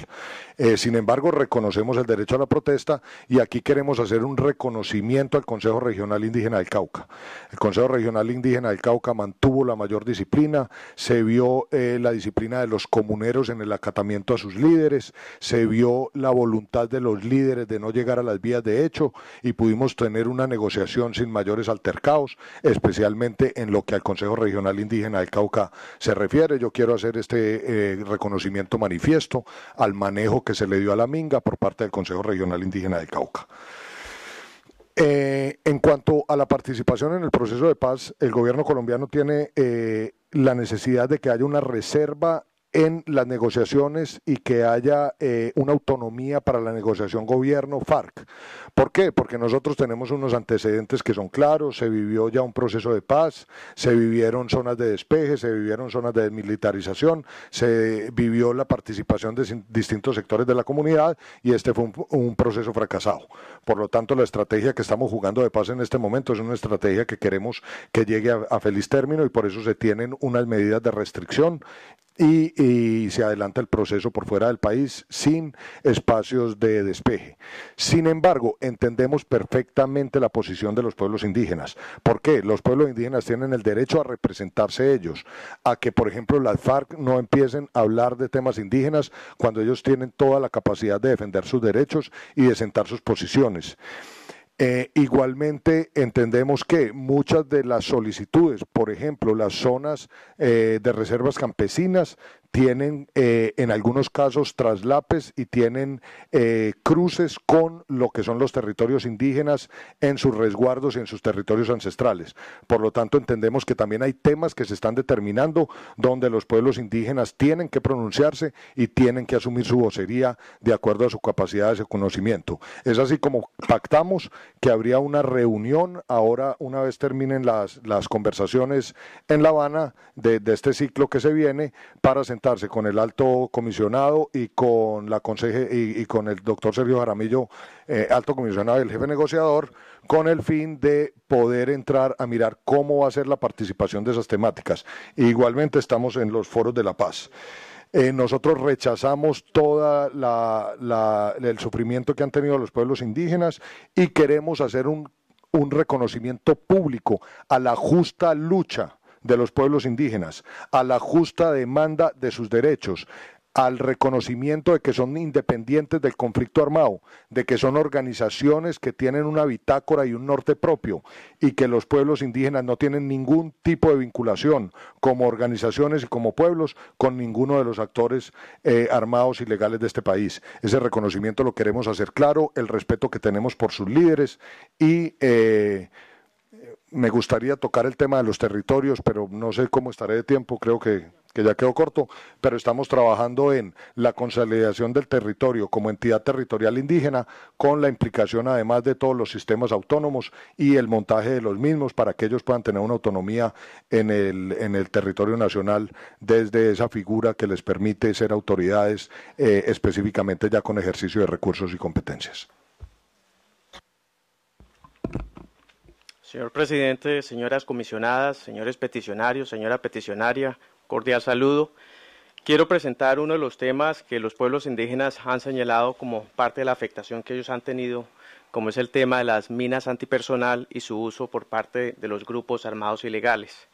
Eh, sin embargo, reconocemos el derecho a la protesta y aquí queremos hacer un reconocimiento al Consejo Regional Indígena del Cauca. El Consejo Regional Indígena del Cauca mantuvo la mayor disciplina, se vio eh, la disciplina de los comuneros en el acatamiento a sus líderes, se vio la voluntad de los líderes de no llegar a las vías de hecho y pudimos tener una negociación sin mayores altercados, especialmente en lo que al Consejo Regional Indígena del Cauca se refiere, yo quiero hacer este eh, reconocimiento manifiesto al manejo que se le dio a la Minga por parte del Consejo Regional Indígena del Cauca. Eh, en cuanto a la participación en el proceso de paz, el gobierno colombiano tiene eh, la necesidad de que haya una reserva en las negociaciones y que haya eh, una autonomía para la negociación gobierno-FARC. ¿Por qué? Porque nosotros tenemos unos antecedentes que son claros, se vivió ya un proceso de paz, se vivieron zonas de despeje, se vivieron zonas de desmilitarización, se vivió la participación de distintos sectores de la comunidad y este fue un, proceso fracasado. Por lo tanto, la estrategia que estamos jugando de paz en este momento es una estrategia que queremos que llegue a feliz término y por eso se tienen unas medidas de restricción y, se adelanta el proceso por fuera del país sin espacios de despeje. Sin embargo, entendemos perfectamente la posición de los pueblos indígenas. ¿Por qué? Los pueblos indígenas tienen el derecho a representarse ellos, a que, por ejemplo, las FARC no empiecen a hablar de temas indígenas cuando ellos tienen toda la capacidad de defender sus derechos y de sentar sus posiciones. Eh, igualmente, entendemos que muchas de las solicitudes, por ejemplo, las zonas eh, de reservas campesinas, tienen eh, en algunos casos traslapes y tienen eh, cruces con lo que son los territorios indígenas en sus resguardos y en sus territorios ancestrales. Por lo tanto, entendemos que también hay temas que se están determinando donde los pueblos indígenas tienen que pronunciarse y tienen que asumir su vocería de acuerdo a su capacidad de conocimiento. Es así como pactamos que habría una reunión ahora, una vez terminen las, las conversaciones en La Habana de, de este ciclo que se viene, para sentar con el alto comisionado y con la conseje y, con el doctor Sergio Jaramillo, eh, alto comisionado y el jefe negociador, con el fin de poder entrar a mirar cómo va a ser la participación de esas temáticas. Igualmente estamos en los foros de la paz. Eh, nosotros rechazamos todo el sufrimiento que han tenido los pueblos indígenas y queremos hacer un reconocimiento público a la justa lucha de los pueblos indígenas, a la justa demanda de sus derechos, al reconocimiento de que son independientes del conflicto armado, de que son organizaciones que tienen una bitácora y un norte propio y que los pueblos indígenas no tienen ningún tipo de vinculación como organizaciones y como pueblos con ninguno de los actores eh, armados ilegales de este país. Ese reconocimiento lo queremos hacer claro, el respeto que tenemos por sus líderes y... Eh, me gustaría tocar el tema de los territorios, pero no sé cómo estaré de tiempo, creo que, ya quedó corto, pero estamos trabajando en la consolidación del territorio como entidad territorial indígena, con la implicación además de todos los sistemas autónomos y el montaje de los mismos para que ellos puedan tener una autonomía en el, territorio nacional desde esa figura que les permite ser autoridades eh, específicamente ya con ejercicio de recursos y competencias. Señor presidente, señoras comisionadas, señores peticionarios, señora peticionaria, cordial saludo. Quiero presentar uno de los temas que los pueblos indígenas han señalado como parte de la afectación que ellos han tenido, como es el tema de las minas antipersonal y su uso por parte de los grupos armados ilegales.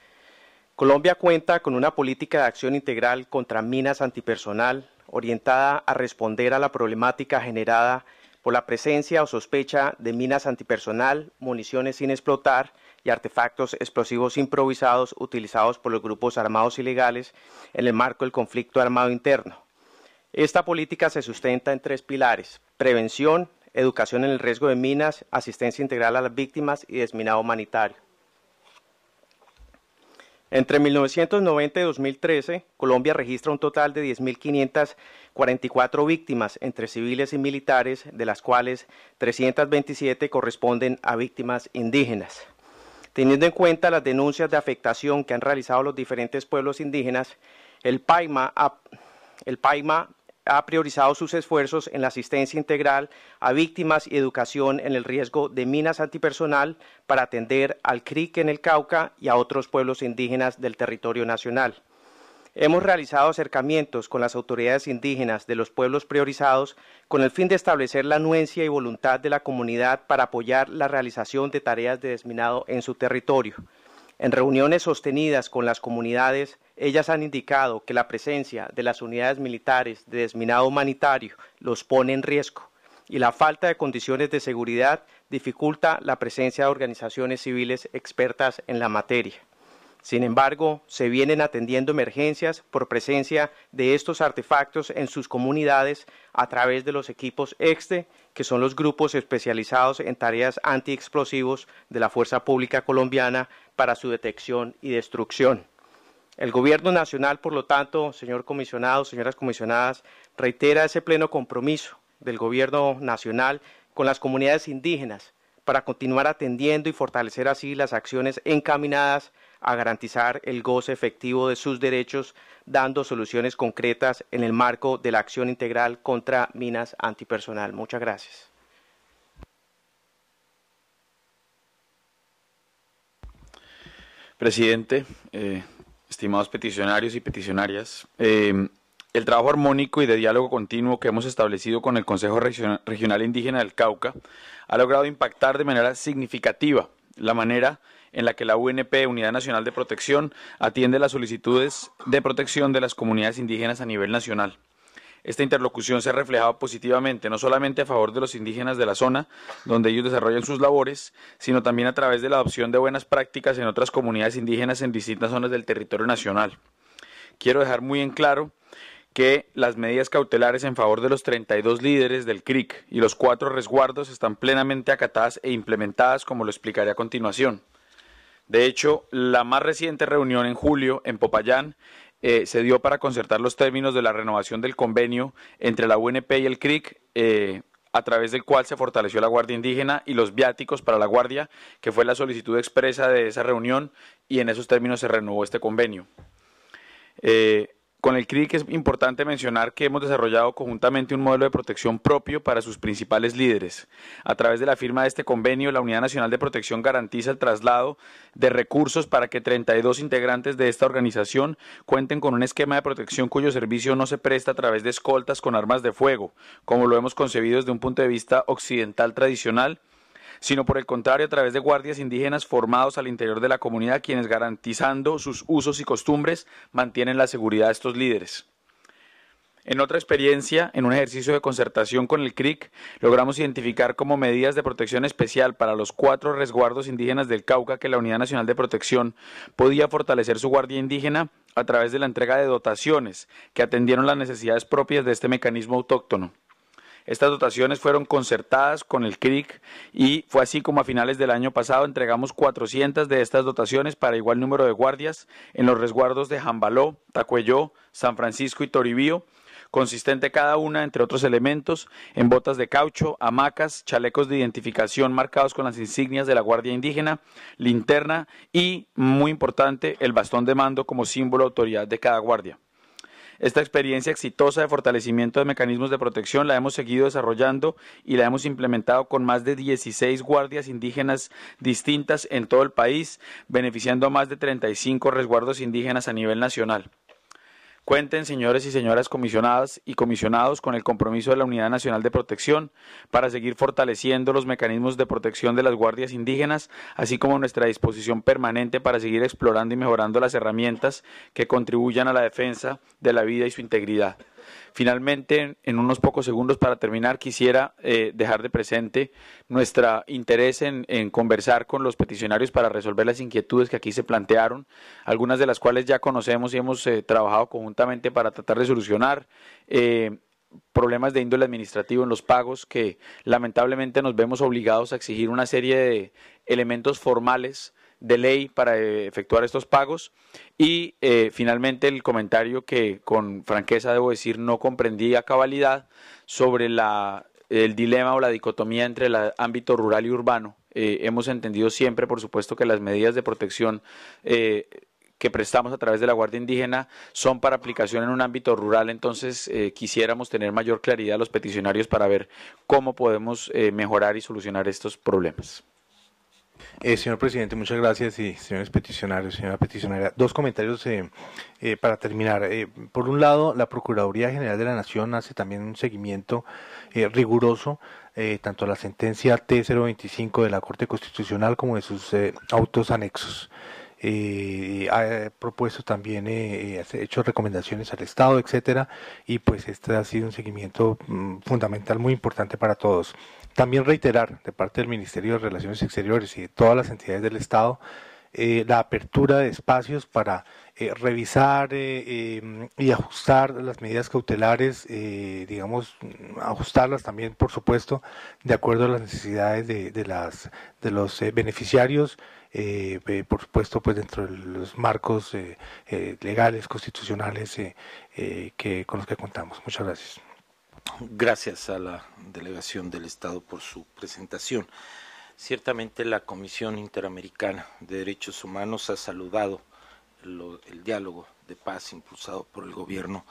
Colombia cuenta con una política de acción integral contra minas antipersonal orientada a responder a la problemática generada por la presencia o sospecha de minas antipersonal, municiones sin explotar y artefactos explosivos improvisados utilizados por los grupos armados ilegales en el marco del conflicto armado interno. Esta política se sustenta en tres pilares, prevención, educación en el riesgo de minas, asistencia integral a las víctimas y desminado humanitario. Entre 1990 y 2013, Colombia registra un total de 10.544 víctimas entre civiles y militares, de las cuales 327 corresponden a víctimas indígenas. Teniendo en cuenta las denuncias de afectación que han realizado los diferentes pueblos indígenas, el PAIMA, el ha priorizado sus esfuerzos en la asistencia integral a víctimas y educación en el riesgo de minas antipersonal para atender al CRIC en el Cauca y a otros pueblos indígenas del territorio nacional. Hemos realizado acercamientos con las autoridades indígenas de los pueblos priorizados con el fin de establecer la anuencia y voluntad de la comunidad para apoyar la realización de tareas de desminado en su territorio. En reuniones sostenidas con las comunidades, ellas han indicado que la presencia de las unidades militares de desminado humanitario los pone en riesgo y la falta de condiciones de seguridad dificulta la presencia de organizaciones civiles expertas en la materia. Sin embargo, se vienen atendiendo emergencias por presencia de estos artefactos en sus comunidades a través de los equipos EXTE, que son los grupos especializados en tareas antiexplosivos de la Fuerza Pública Colombiana para su detección y destrucción. El Gobierno Nacional, por lo tanto, señor comisionado, señoras comisionadas, reitera ese pleno compromiso del Gobierno Nacional con las comunidades indígenas para continuar atendiendo y fortalecer así las acciones encaminadas a garantizar el goce efectivo de sus derechos, dando soluciones concretas en el marco de la acción integral contra minas antipersonal. Muchas gracias. Presidente, eh, estimados peticionarios y peticionarias. Eh, el trabajo armónico y de diálogo continuo que hemos establecido con el Consejo Regional Indígena del Cauca ha logrado impactar de manera significativa la manera en la que la UNP, Unidad Nacional de Protección, atiende las solicitudes de protección de las comunidades indígenas a nivel nacional. Esta interlocución se ha reflejado positivamente, no solamente a favor de los indígenas de la zona, donde ellos desarrollan sus labores, sino también a través de la adopción de buenas prácticas en otras comunidades indígenas en distintas zonas del territorio nacional. Quiero dejar muy en claro que las medidas cautelares en favor de los 32 líderes del CRIC y los cuatro resguardos están plenamente acatadas e implementadas, como lo explicaré a continuación. De hecho, la más reciente reunión en julio en Popayán eh, se dio para concertar los términos de la renovación del convenio entre la UNP y el CRIC, eh, a través del cual se fortaleció la Guardia Indígena y los viáticos para la Guardia, que fue la solicitud expresa de esa reunión y en esos términos se renovó este convenio. Eh, con el CRIC es importante mencionar que hemos desarrollado conjuntamente un modelo de protección propio para sus principales líderes. A través de la firma de este convenio, la Unidad Nacional de Protección garantiza el traslado de recursos para que 32 integrantes de esta organización cuenten con un esquema de protección cuyo servicio no se presta a través de escoltas con armas de fuego, como lo hemos concebido desde un punto de vista occidental tradicional sino por el contrario a través de guardias indígenas formados al interior de la comunidad quienes garantizando sus usos y costumbres mantienen la seguridad de estos líderes. En otra experiencia, en un ejercicio de concertación con el CRIC, logramos identificar como medidas de protección especial para los cuatro resguardos indígenas del Cauca que la Unidad Nacional de Protección podía fortalecer su guardia indígena a través de la entrega de dotaciones que atendieron las necesidades propias de este mecanismo autóctono. Estas dotaciones fueron concertadas con el CRIC y fue así como a finales del año pasado entregamos 400 de estas dotaciones para igual número de guardias en los resguardos de Jambaló, Tacuelló, San Francisco y Toribío consistente cada una, entre otros elementos, en botas de caucho, hamacas, chalecos de identificación marcados con las insignias de la Guardia Indígena, linterna y, muy importante, el bastón de mando como símbolo de autoridad de cada guardia. Esta experiencia exitosa de fortalecimiento de mecanismos de protección la hemos seguido desarrollando y la hemos implementado con más de 16 guardias indígenas distintas en todo el país, beneficiando a más de 35 resguardos indígenas a nivel nacional. Cuenten, señores y señoras comisionadas y comisionados, con el compromiso de la Unidad Nacional de Protección para seguir fortaleciendo los mecanismos de protección de las guardias indígenas, así como nuestra disposición permanente para seguir explorando y mejorando las herramientas que contribuyan a la defensa de la vida y su integridad. Finalmente, en unos pocos segundos para terminar, quisiera eh, dejar de presente nuestro interés en, conversar con los peticionarios para resolver las inquietudes que aquí se plantearon, algunas de las cuales ya conocemos y hemos eh, trabajado conjuntamente para tratar de solucionar. Eh, problemas de índole administrativo en los pagos que lamentablemente nos vemos obligados a exigir una serie de elementos formales de ley para eh, efectuar estos pagos. Y eh, finalmente el comentario que con franqueza debo decir no comprendí a cabalidad sobre la, el dilema o la dicotomía entre el ámbito rural y urbano. Eh, hemos entendido siempre, por supuesto, que las medidas de protección que prestamos a través de la Guardia Indígena son para aplicación en un ámbito rural, entonces quisiéramos tener mayor claridad a los peticionarios para ver cómo podemos mejorar y solucionar estos problemas. Eh, señor presidente, muchas gracias y señores peticionarios, señora peticionaria. Dos comentarios eh, eh, para terminar. por un lado, la Procuraduría General de la Nación hace también un seguimiento riguroso tanto a la sentencia T025 de la Corte Constitucional como de sus autos anexos. Eh, ha propuesto también, eh, eh, ha hecho recomendaciones al Estado, etcétera, y pues este ha sido un seguimiento mm, fundamental muy importante para todos. También reiterar de parte del Ministerio de Relaciones Exteriores y de todas las entidades del Estado eh, la apertura de espacios para revisar em, y ajustar las medidas cautelares, digamos, mm, ajustarlas también, por supuesto, de acuerdo a las necesidades de, de las, de los beneficiarios eh, por supuesto, pues dentro de los marcos eh, eh, legales, constitucionales que, con los que contamos. Muchas gracias. Gracias a la delegación del Estado por su presentación. Ciertamente la Comisión Interamericana de Derechos Humanos ha saludado el diálogo de paz impulsado por el gobierno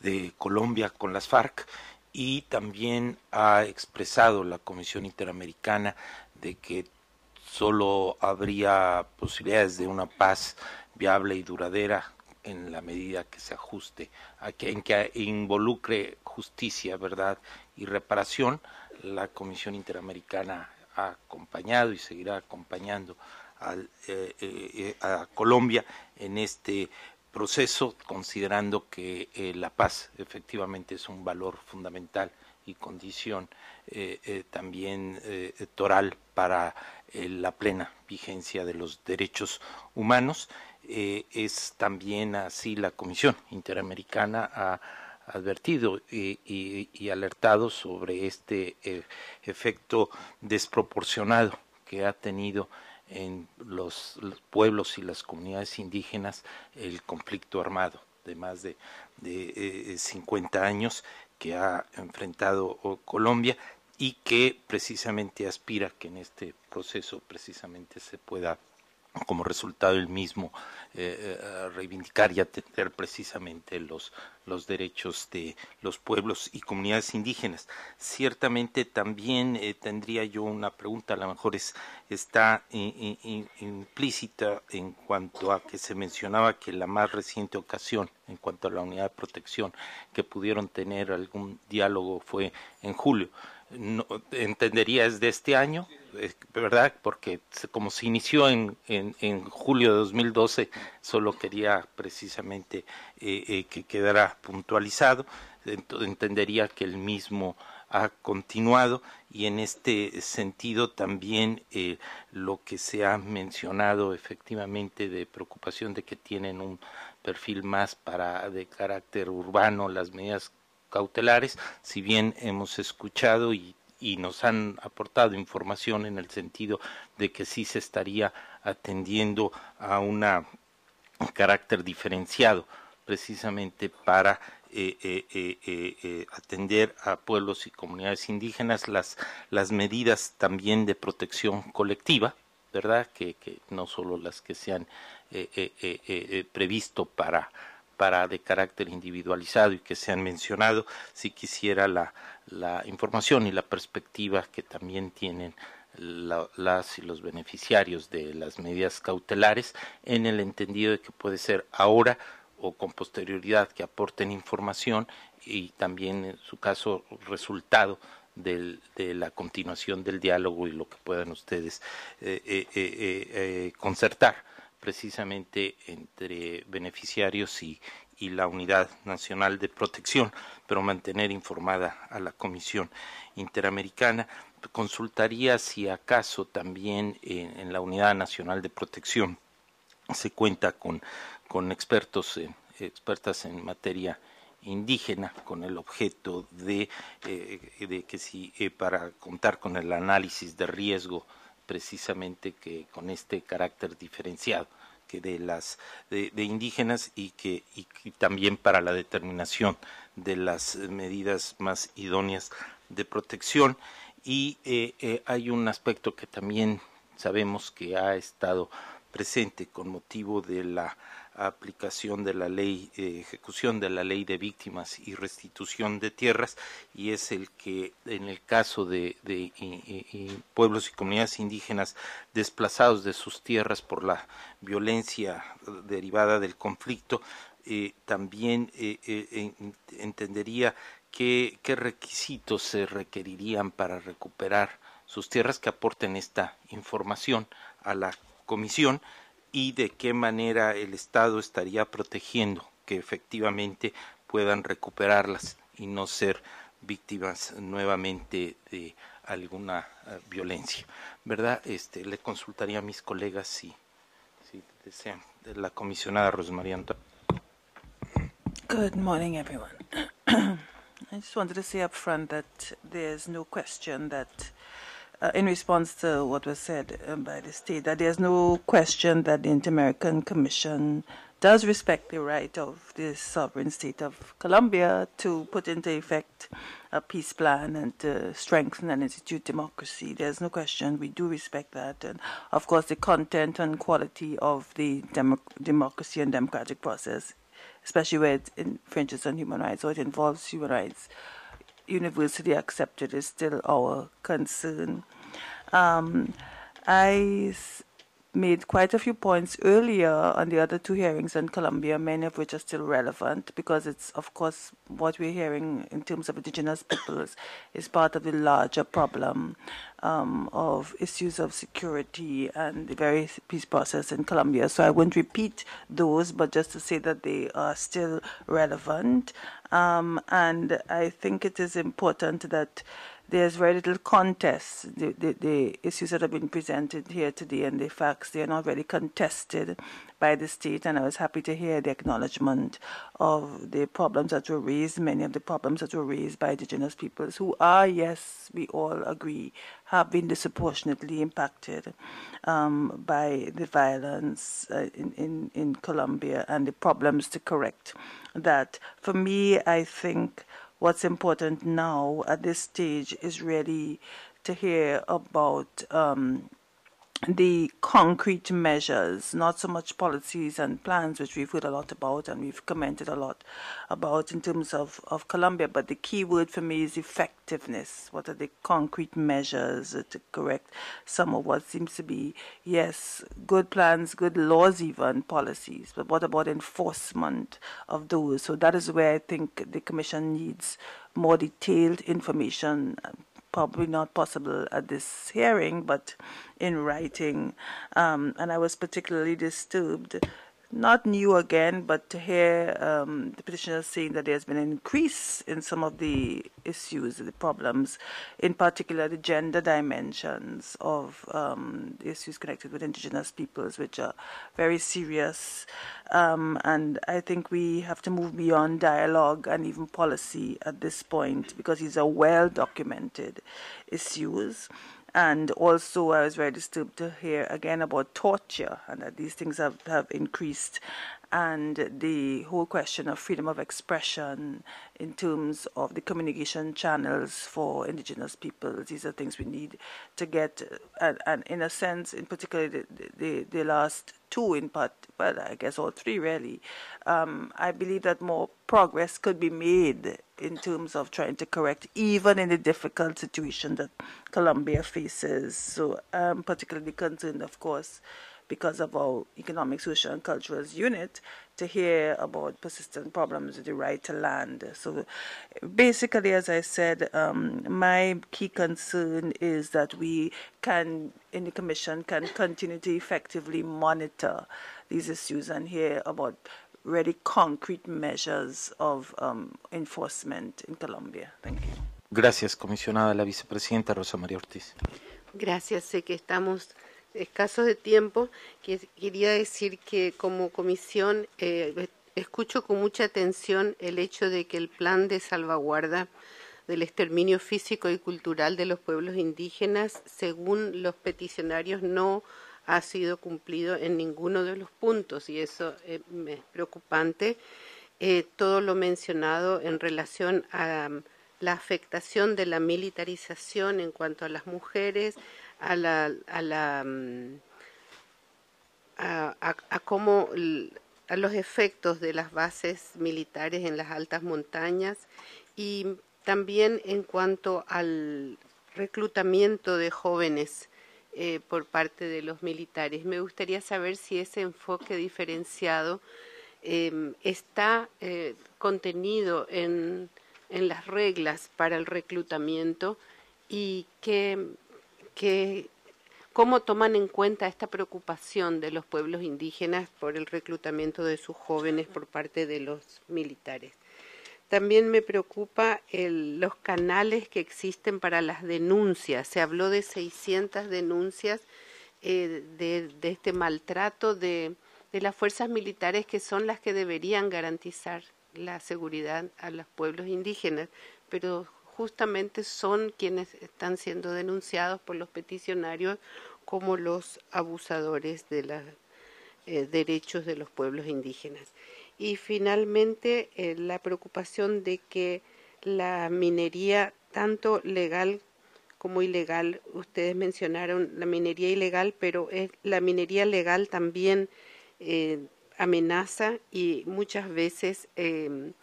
de Colombia con las FARC y también ha expresado la Comisión Interamericana de que solo habría posibilidades de una paz viable y duradera en la medida que se ajuste, a que, en que involucre justicia, verdad y reparación, la Comisión Interamericana ha acompañado y seguirá acompañando eh, eh, eh, a Colombia en este proceso, considerando que la paz efectivamente es un valor fundamental y condición también toral para eh, la plena vigencia de los derechos humanos. Eh, es también así la Comisión Interamericana ha advertido eh, y, alertado sobre este efecto desproporcionado que ha tenido en los, pueblos y las comunidades indígenas el conflicto armado de más de, 50 años que ha enfrentado oh, Colombia y que precisamente aspira que en este proceso precisamente se pueda como resultado el mismo eh, eh, reivindicar y atender precisamente los, derechos de los pueblos y comunidades indígenas. Ciertamente también eh, tendría yo una pregunta, a lo mejor es, está implícita en cuanto a que se mencionaba que la más reciente ocasión en cuanto a la unidad de protección que pudieron tener algún diálogo fue en julio no, entendería es de este año, ¿verdad? Porque como se inició en, en, julio de 2012, solo quería precisamente eh, eh, que quedara puntualizado, entendería que el mismo ha continuado y en este sentido también eh, lo que se ha mencionado efectivamente de preocupación de que tienen un perfil más para de carácter urbano las medidas cautelares, si bien hemos escuchado y, nos han aportado información en el sentido de que sí se estaría atendiendo a un carácter diferenciado precisamente para eh, eh, eh, atender a pueblos y comunidades indígenas, las, las medidas también de protección colectiva, ¿verdad? Que, que no solo las que se han previsto para para de carácter individualizado y que se han mencionado, si quisiera la, información y la perspectiva que también tienen las y los beneficiarios de las medidas cautelares en el entendido de que puede ser ahora o con posterioridad que aporten información y también en su caso resultado de la continuación del diálogo y lo que puedan ustedes eh, eh, eh, concertar precisamente entre beneficiarios y, la Unidad Nacional de Protección, pero mantener informada a la Comisión Interamericana. Consultaría si acaso también en, la Unidad Nacional de Protección se cuenta con, expertos, eh, expertas en materia indígena con el objeto de, eh, que si eh, para contar con el análisis de riesgo precisamente que con este carácter diferenciado que de las de, indígenas y que y, también para la determinación de las medidas más idóneas de protección y eh, eh, hay un aspecto que también sabemos que ha estado presente con motivo de la aplicación de la ley, eh, ejecución de la ley de víctimas y restitución de tierras, y es el que en el caso de, pueblos y comunidades indígenas desplazados de sus tierras por la violencia derivada del conflicto, eh, también eh, entendería qué, qué requisitos se requerirían para recuperar sus tierras que aporten esta información a la comisión y de qué manera el Estado estaría protegiendo que efectivamente puedan recuperarlas y no ser víctimas nuevamente de alguna eh, violencia, ¿verdad? Este, le consultaría a mis colegas si, si desean, la comisionada Rosemary Good morning, everyone. I just wanted to say up front that there's no question that uh, in response to what was said um, by the state, that there's no question that the Inter-American Commission does respect the right of the sovereign state of Colombia to put into effect a peace plan and to strengthen and institute democracy. There's no question we do respect that. And of course, the content and quality of the dem democracy and democratic process, especially where it infringes on human rights or it involves human rights, University accepted is still our concern. Um, I made quite a few points earlier on the other two hearings in Colombia, many of which are still relevant because it's, of course, what we're hearing in terms of indigenous peoples is part of the larger problem um, of issues of security and the very peace process in Colombia. So I won't repeat those, but just to say that they are still relevant. Um, and I think it is important that there's very little contest. The, the, the, issues that have been presented here today and the facts, they are not really contested by the state. And I was happy to hear the acknowledgement of the problems that were raised, many of the problems that were raised by indigenous peoples who are, yes, we all agree, have been disproportionately impacted um, by the violence uh, in, in, in Colombia and the problems to correct that. For me, I think what's important now at this stage is really to hear about um, the concrete measures, not so much policies and plans, which we've heard a lot about and we've commented a lot about in terms of, of Colombia, but the key word for me is effectiveness. What are the concrete measures to correct some of what seems to be, yes, good plans, good laws, even policies, but what about enforcement of those? So that is where I think the Commission needs more detailed information, probably not possible at this hearing, but in writing. Um, and I was particularly disturbed not new again, but to hear um, the petitioners saying that there's been an increase in some of the issues, the problems, in particular the gender dimensions of um, issues connected with indigenous peoples, which are very serious. Um, and I think we have to move beyond dialogue and even policy at this point because these are well documented issues. And also, I was very disturbed to hear again about torture and that these things have, have increased. And the whole question of freedom of expression in terms of the communication channels for indigenous peoples, these are things we need to get. And, and in a sense, in particular, the, the, the last two in part, well, I guess all three really, um, I believe that more progress could be made in terms of trying to correct, even in the difficult situation that Colombia faces. So I'm particularly concerned, of course, because of our economic, social, and cultural unit, to hear about persistent problems with the right to land. So, basically, as I said, um, my key concern is that we can, in the Commission, can continue to effectively monitor these issues and hear about really concrete measures of um, enforcement in Colombia. Gracias, comisionada la vicepresidenta Rosa María Ortiz. Gracias, sé que estamos escasos de tiempo. Quería decir que como comisión eh, escucho con mucha atención el hecho de que el plan de salvaguarda del exterminio físico y cultural de los pueblos indígenas, según los peticionarios, no ha sido cumplido en ninguno de los puntos y eso eh, es preocupante. Eh, todo lo mencionado en relación a mm, la afectación de la militarización en cuanto a las mujeres, a la, mm, a los efectos de las bases militares en las altas montañas y también en cuanto al reclutamiento de jóvenes eh, por parte de los militares. Me gustaría saber si ese enfoque diferenciado em, está eh, contenido en, las reglas para el reclutamiento y cómo toman en cuenta esta preocupación de los pueblos indígenas por el reclutamiento de sus jóvenes por parte de los militares. También me preocupa los canales que existen para las denuncias. Se habló de 600 denuncias eh, de, este maltrato de, las fuerzas militares que son las que deberían garantizar la seguridad a los pueblos indígenas, pero justamente son quienes están siendo denunciados por los peticionarios como los abusadores de los eh, derechos de los pueblos indígenas y finalmente eh, la preocupación de que la minería, tanto legal como ilegal, ustedes mencionaron la minería ilegal, pero la minería legal también eh, amenaza y muchas veces em,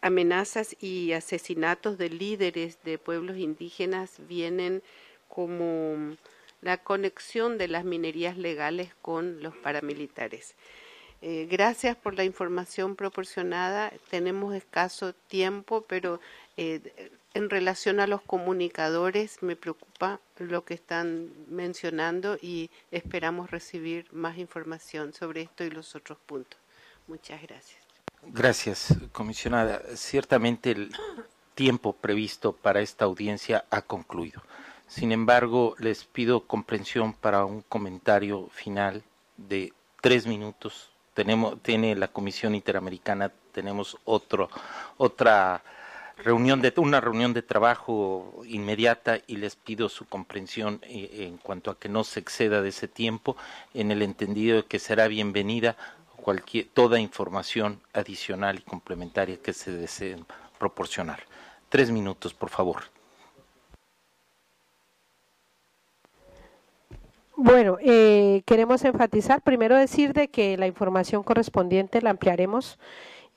amenazas y asesinatos de líderes de pueblos indígenas vienen como la conexión de las minerías legales con los paramilitares. Eh, gracias por la información proporcionada. Tenemos escaso tiempo, pero eh, en relación a los comunicadores me preocupa lo que están mencionando y esperamos recibir más información sobre esto y los otros puntos. Muchas gracias. Gracias, comisionada. Ciertamente el tiempo previsto para esta audiencia ha concluido. Sin embargo, les pido comprensión para un comentario final de tres minutos tiene la Comisión Interamericana, tenemos otra reunión de una reunión de trabajo inmediata y les pido su comprensión eh, en cuanto a que no se exceda de ese tiempo en el entendido de que será bienvenida toda información adicional y complementaria que se desee proporcionar. Tres minutos, por favor. Bueno, eh, queremos enfatizar, primero decir de que la información correspondiente la ampliaremos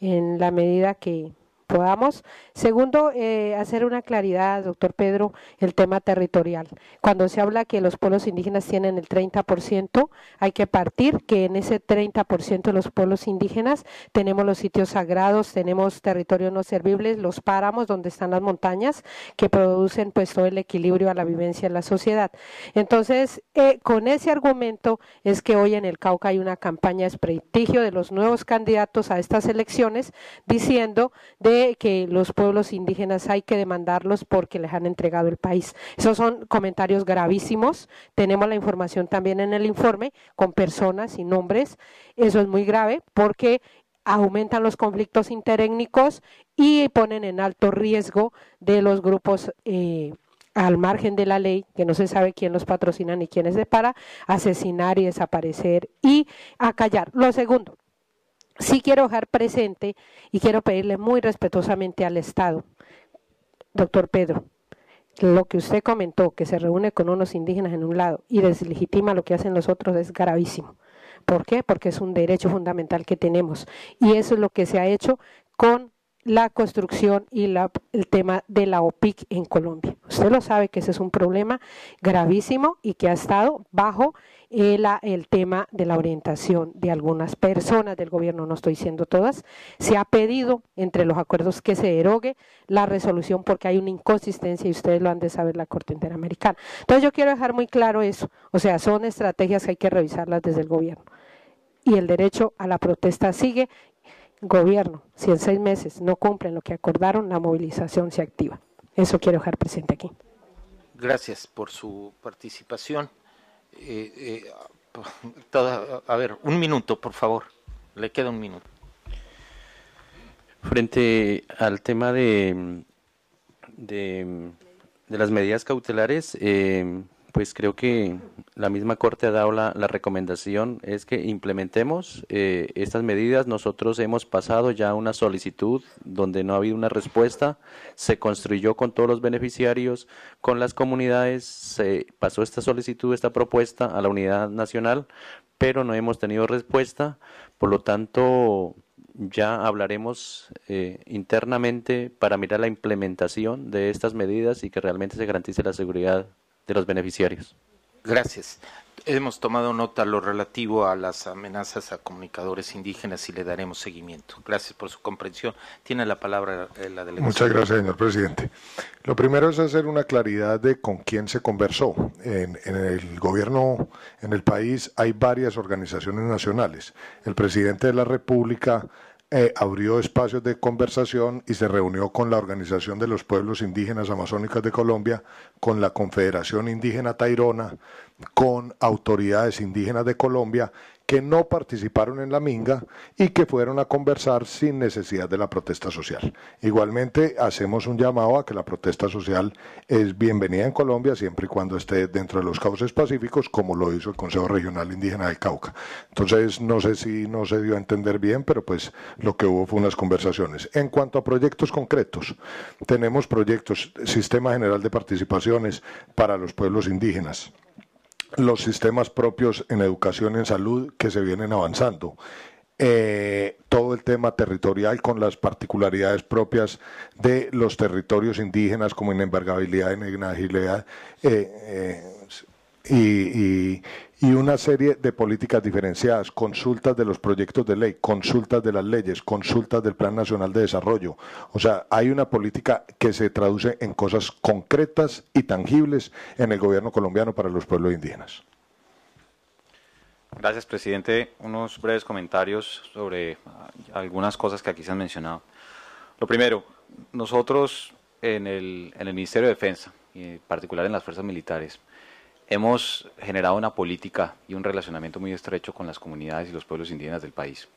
en la medida que podamos. Segundo, eh, hacer una claridad, doctor Pedro, el tema territorial. Cuando se habla que los pueblos indígenas tienen el 30%, hay que partir que en ese 30% de los pueblos indígenas tenemos los sitios sagrados, tenemos territorios no servibles, los páramos donde están las montañas que producen pues todo el equilibrio a la vivencia en la sociedad. Entonces, eh, con ese argumento es que hoy en el Cauca hay una campaña de prestigio de los nuevos candidatos a estas elecciones diciendo de que los pueblos indígenas hay que demandarlos porque les han entregado el país. Esos son comentarios gravísimos. Tenemos la información también en el informe con personas y nombres. Eso es muy grave porque aumentan los conflictos interétnicos y ponen en alto riesgo de los grupos eh, al margen de la ley, que no se sabe quién los patrocina ni quiénes para asesinar y desaparecer y acallar. Lo segundo, sí quiero dejar presente y quiero pedirle muy respetuosamente al Estado, doctor Pedro, lo que usted comentó, que se reúne con unos indígenas en un lado y deslegitima lo que hacen los otros, es gravísimo. ¿Por qué? Porque es un derecho fundamental que tenemos. Y eso es lo que se ha hecho con la construcción y el tema de la OPIC en Colombia. Usted lo sabe que ese es un problema gravísimo y que ha estado bajo el, eh, el, tema de la orientación de algunas personas del gobierno, no estoy diciendo todas. Se ha pedido entre los acuerdos que se derogue la resolución porque hay una inconsistencia y ustedes lo han de saber la Corte Interamericana. Entonces yo quiero dejar muy claro eso. O sea, son estrategias que hay que revisarlas desde el gobierno y el derecho a la protesta sigue Gobierno, si en seis meses no cumplen lo que acordaron, la movilización se activa. Eso quiero dejar presente aquí. Gracias por su participación. Eh, eh, a ver, un minuto, por favor. Le queda un minuto. Frente al tema de, de, las medidas cautelares, eh, pues creo que la misma Corte ha dado la, recomendación, es que implementemos eh, estas medidas. Nosotros hemos pasado ya una solicitud donde no ha habido una respuesta, se construyó con todos los beneficiarios, con las comunidades, se pasó esta solicitud, esta propuesta a la unidad nacional, pero no hemos tenido respuesta. Por lo tanto, ya hablaremos eh, internamente para mirar la implementación de estas medidas y que realmente se garantice la seguridad de los beneficiarios. Gracias. Hemos tomado nota lo relativo a las amenazas a comunicadores indígenas y le daremos seguimiento. Gracias por su comprensión. Tiene la palabra eh, la delegación. Muchas gracias, señor presidente. Lo primero es hacer una claridad de con quién se conversó. En, en el gobierno, en el país, hay varias organizaciones nacionales. El presidente de la República eh, abrió espacios de conversación y se reunió con la Organización de los Pueblos Indígenas Amazónicas de Colombia, con la Confederación Indígena Tairona, con autoridades indígenas de Colombia que no participaron en la minga y que fueron a conversar sin necesidad de la protesta social. Igualmente, hacemos un llamado a que la protesta social es bienvenida en Colombia siempre y cuando esté dentro de los cauces pacíficos, como lo hizo el Consejo Regional Indígena del Cauca. Entonces, no sé si no se dio a entender bien, pero pues lo que hubo fue unas conversaciones. En cuanto a proyectos concretos, tenemos proyectos, Sistema General de Participaciones para los pueblos indígenas los sistemas propios en educación y en salud que se vienen avanzando. Eh, todo el tema territorial con las particularidades propias de los territorios indígenas como en inagilidad eh, eh, y, una serie de políticas diferenciadas, consultas de los proyectos de ley, consultas de las leyes, consultas del Plan Nacional de Desarrollo. O sea, hay una política que se traduce en cosas concretas y tangibles en el gobierno colombiano para los pueblos indígenas. Gracias, presidente. Unos breves comentarios sobre ah, algunas cosas que aquí se han mencionado. Lo primero, nosotros en el, en el Ministerio de Defensa, y en particular en las fuerzas militares, hemos generado una política y un relacionamiento muy estrecho con las comunidades y los pueblos indígenas del país.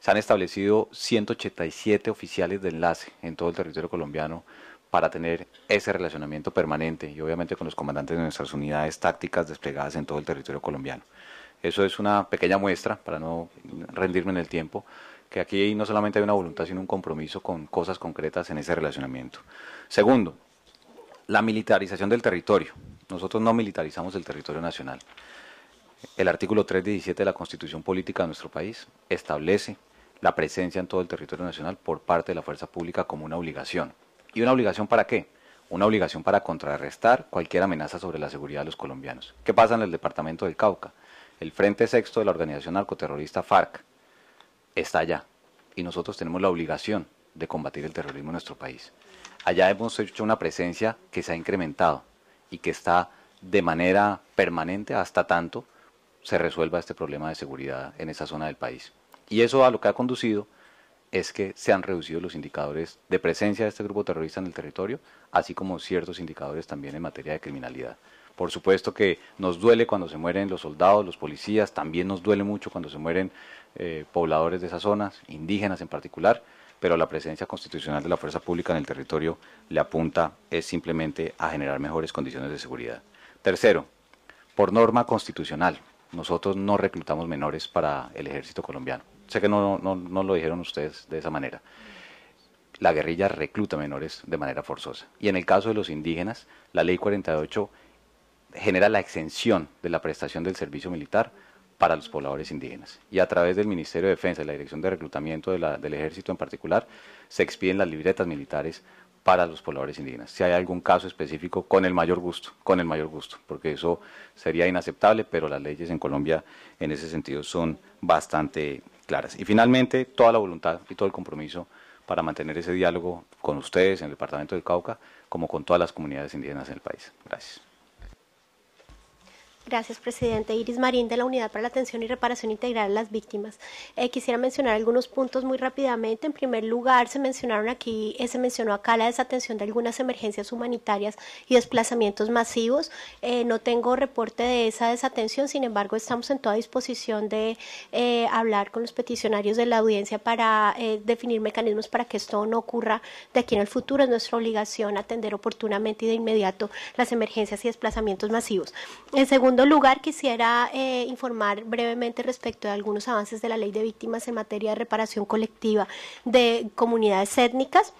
Se han establecido 187 oficiales de enlace en todo el territorio colombiano para tener ese relacionamiento permanente y obviamente con los comandantes de nuestras unidades tácticas desplegadas en todo el territorio colombiano. Eso es una pequeña muestra, para no rendirme en el tiempo, que aquí no solamente hay una voluntad, sino un compromiso con cosas concretas en ese relacionamiento. Segundo, la militarización del territorio. Nosotros no militarizamos el territorio nacional. El artículo 317 de la Constitución Política de nuestro país establece la presencia en todo el territorio nacional por parte de la fuerza pública como una obligación. ¿Y una obligación para qué? Una obligación para contrarrestar cualquier amenaza sobre la seguridad de los colombianos. ¿Qué pasa en el departamento del Cauca? El Frente Sexto de la organización narcoterrorista FARC está allá y nosotros tenemos la obligación de combatir el terrorismo en nuestro país. Allá hemos hecho una presencia que se ha incrementado y que está de manera permanente hasta tanto se resuelva este problema de seguridad en esa zona del país. Y eso a lo que ha conducido es que se han reducido los indicadores de presencia de este grupo terrorista en el territorio, así como ciertos indicadores también en materia de criminalidad. Por supuesto que nos duele cuando se mueren los soldados, los policías, también nos duele mucho cuando se mueren eh, pobladores de esas zonas, indígenas en particular, pero la presencia constitucional de la fuerza pública en el territorio le apunta es simplemente a generar mejores condiciones de seguridad. Tercero, por norma constitucional, nosotros no reclutamos menores para el ejército colombiano. Sé que no, no, no lo dijeron ustedes de esa manera. La guerrilla recluta menores de manera forzosa. Y en el caso de los indígenas, la ley 48 genera la exención de la prestación del servicio militar para los pobladores indígenas. Y a través del Ministerio de Defensa y la Dirección de Reclutamiento del Ejército en particular, se expiden las libretas militares para los pobladores indígenas. Si hay algún caso específico, con el mayor gusto, con el mayor gusto, porque eso sería inaceptable, pero las leyes en Colombia en ese sentido son bastante claras. Y finalmente, toda la voluntad y todo el compromiso para mantener ese diálogo con ustedes en el Departamento del Cauca, como con todas las comunidades indígenas en el país. Gracias. Gracias, presidente. Iris Marín, de la Unidad para la Atención y Reparación Integral de las Víctimas. Eh, quisiera mencionar algunos puntos muy rápidamente. En primer lugar, se mencionaron aquí, eh, se mencionó acá la desatención de algunas emergencias humanitarias y desplazamientos masivos. Eh, no tengo reporte de esa desatención, sin embargo, estamos en toda disposición de hablar con los peticionarios de la audiencia para definir mecanismos para que esto no ocurra de aquí en el futuro. Es nuestra obligación atender oportunamente y de inmediato las emergencias y desplazamientos masivos. En segundo en segundo lugar, quisiera eh, informar brevemente respecto de algunos avances de la ley de víctimas en materia de reparación colectiva de comunidades étnicas.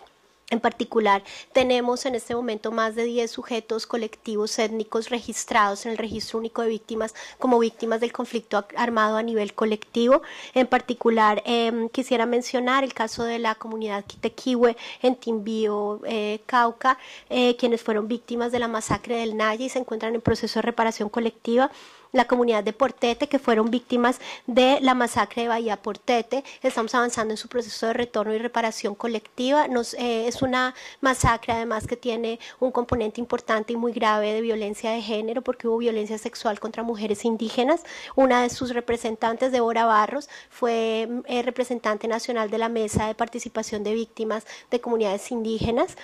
En particular, tenemos en este momento más de 10 sujetos colectivos étnicos registrados en el Registro Único de Víctimas como víctimas del conflicto armado a nivel colectivo. En particular, em, quisiera mencionar el caso de la comunidad Quitequihue en Timbío, eh, Cauca, eh, quienes fueron víctimas de la masacre del Naya y se encuentran en proceso de reparación colectiva la comunidad de Portete que fueron víctimas de la masacre de Bahía Portete. Estamos avanzando en su proceso de retorno y reparación colectiva. Nos, eh, es una masacre además que tiene un componente importante y muy grave de violencia de género porque hubo violencia sexual contra mujeres indígenas. Una de sus representantes, Débora Barros, fue eh, representante nacional de la Mesa de Participación de Víctimas de Comunidades Indígenas.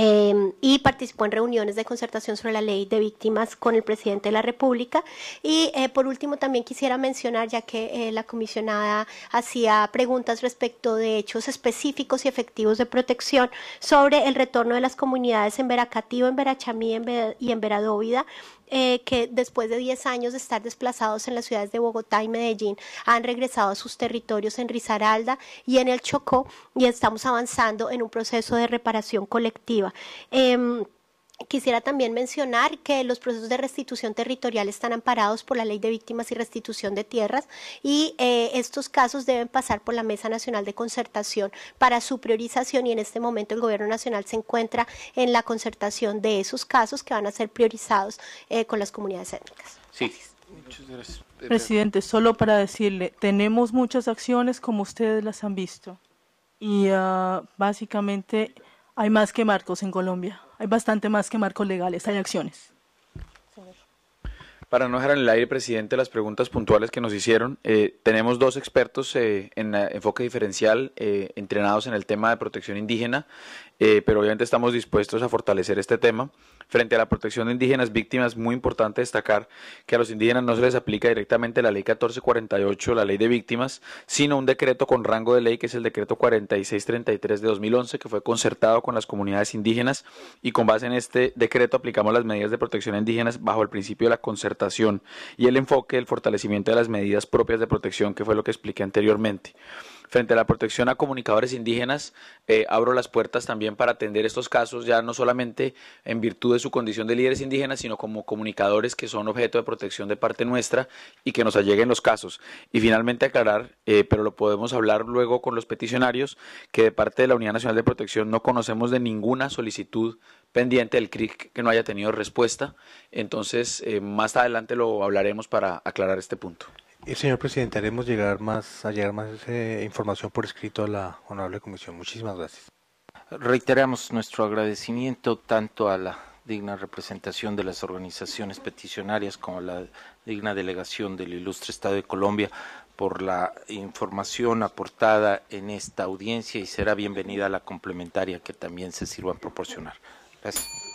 Em, y participó en reuniones de concertación sobre la ley de víctimas con el presidente de la República. Y eh, por último, también quisiera mencionar, ya que eh, la comisionada hacía preguntas respecto de hechos específicos y efectivos de protección sobre el retorno de las comunidades en Veracativo, en Verachamí y en Veradóvida eh, que después de 10 años de estar desplazados en las ciudades de Bogotá y Medellín han regresado a sus territorios en Risaralda y en el Chocó y estamos avanzando en un proceso de reparación colectiva. Em, Quisiera también mencionar que los procesos de restitución territorial están amparados por la Ley de Víctimas y Restitución de Tierras y eh, estos casos deben pasar por la Mesa Nacional de Concertación para su priorización y en este momento el Gobierno Nacional se encuentra en la concertación de esos casos que van a ser priorizados eh, con las comunidades étnicas. Sí. Muchas gracias. Presidente, solo para decirle, tenemos muchas acciones como ustedes las han visto y ah, básicamente hay más que marcos en Colombia. Hay bastante más que marcos legales. Hay acciones. Para no dejar en el aire, presidente, las preguntas puntuales que nos hicieron, eh, tenemos dos expertos eh, en enfoque diferencial eh, entrenados en el tema de protección indígena, pero obviamente estamos dispuestos a fortalecer este tema. Frente a la protección de indígenas víctimas, muy importante destacar que a los indígenas no se les aplica directamente la ley 1448, la ley de víctimas, sino un decreto con rango de ley que es el decreto 4633 de 2011, que fue concertado con las comunidades indígenas y con base en este decreto aplicamos las medidas de protección a indígenas bajo el principio de la concertación y el enfoque del fortalecimiento de las medidas propias de protección, que fue lo que expliqué anteriormente frente a la protección a comunicadores indígenas, eh, abro las puertas también para atender estos casos, ya no solamente en virtud de su condición de líderes indígenas, sino como comunicadores que son objeto de protección de parte nuestra y que nos alleguen los casos. Y finalmente aclarar, eh, pero lo podemos hablar luego con los peticionarios, que de parte de la Unidad Nacional de Protección no conocemos de ninguna solicitud pendiente del CRIC que no haya tenido respuesta. Entonces, eh, más adelante lo hablaremos para aclarar este punto. Eh, señor presidente, haremos llegar más, a más eh, información por escrito a la honorable comisión. Muchísimas gracias. Reiteramos nuestro agradecimiento tanto a la digna representación de las organizaciones peticionarias como a la digna delegación del ilustre Estado de Colombia por la información aportada en esta audiencia y será bienvenida la complementaria que también se sirva a proporcionar. Gracias.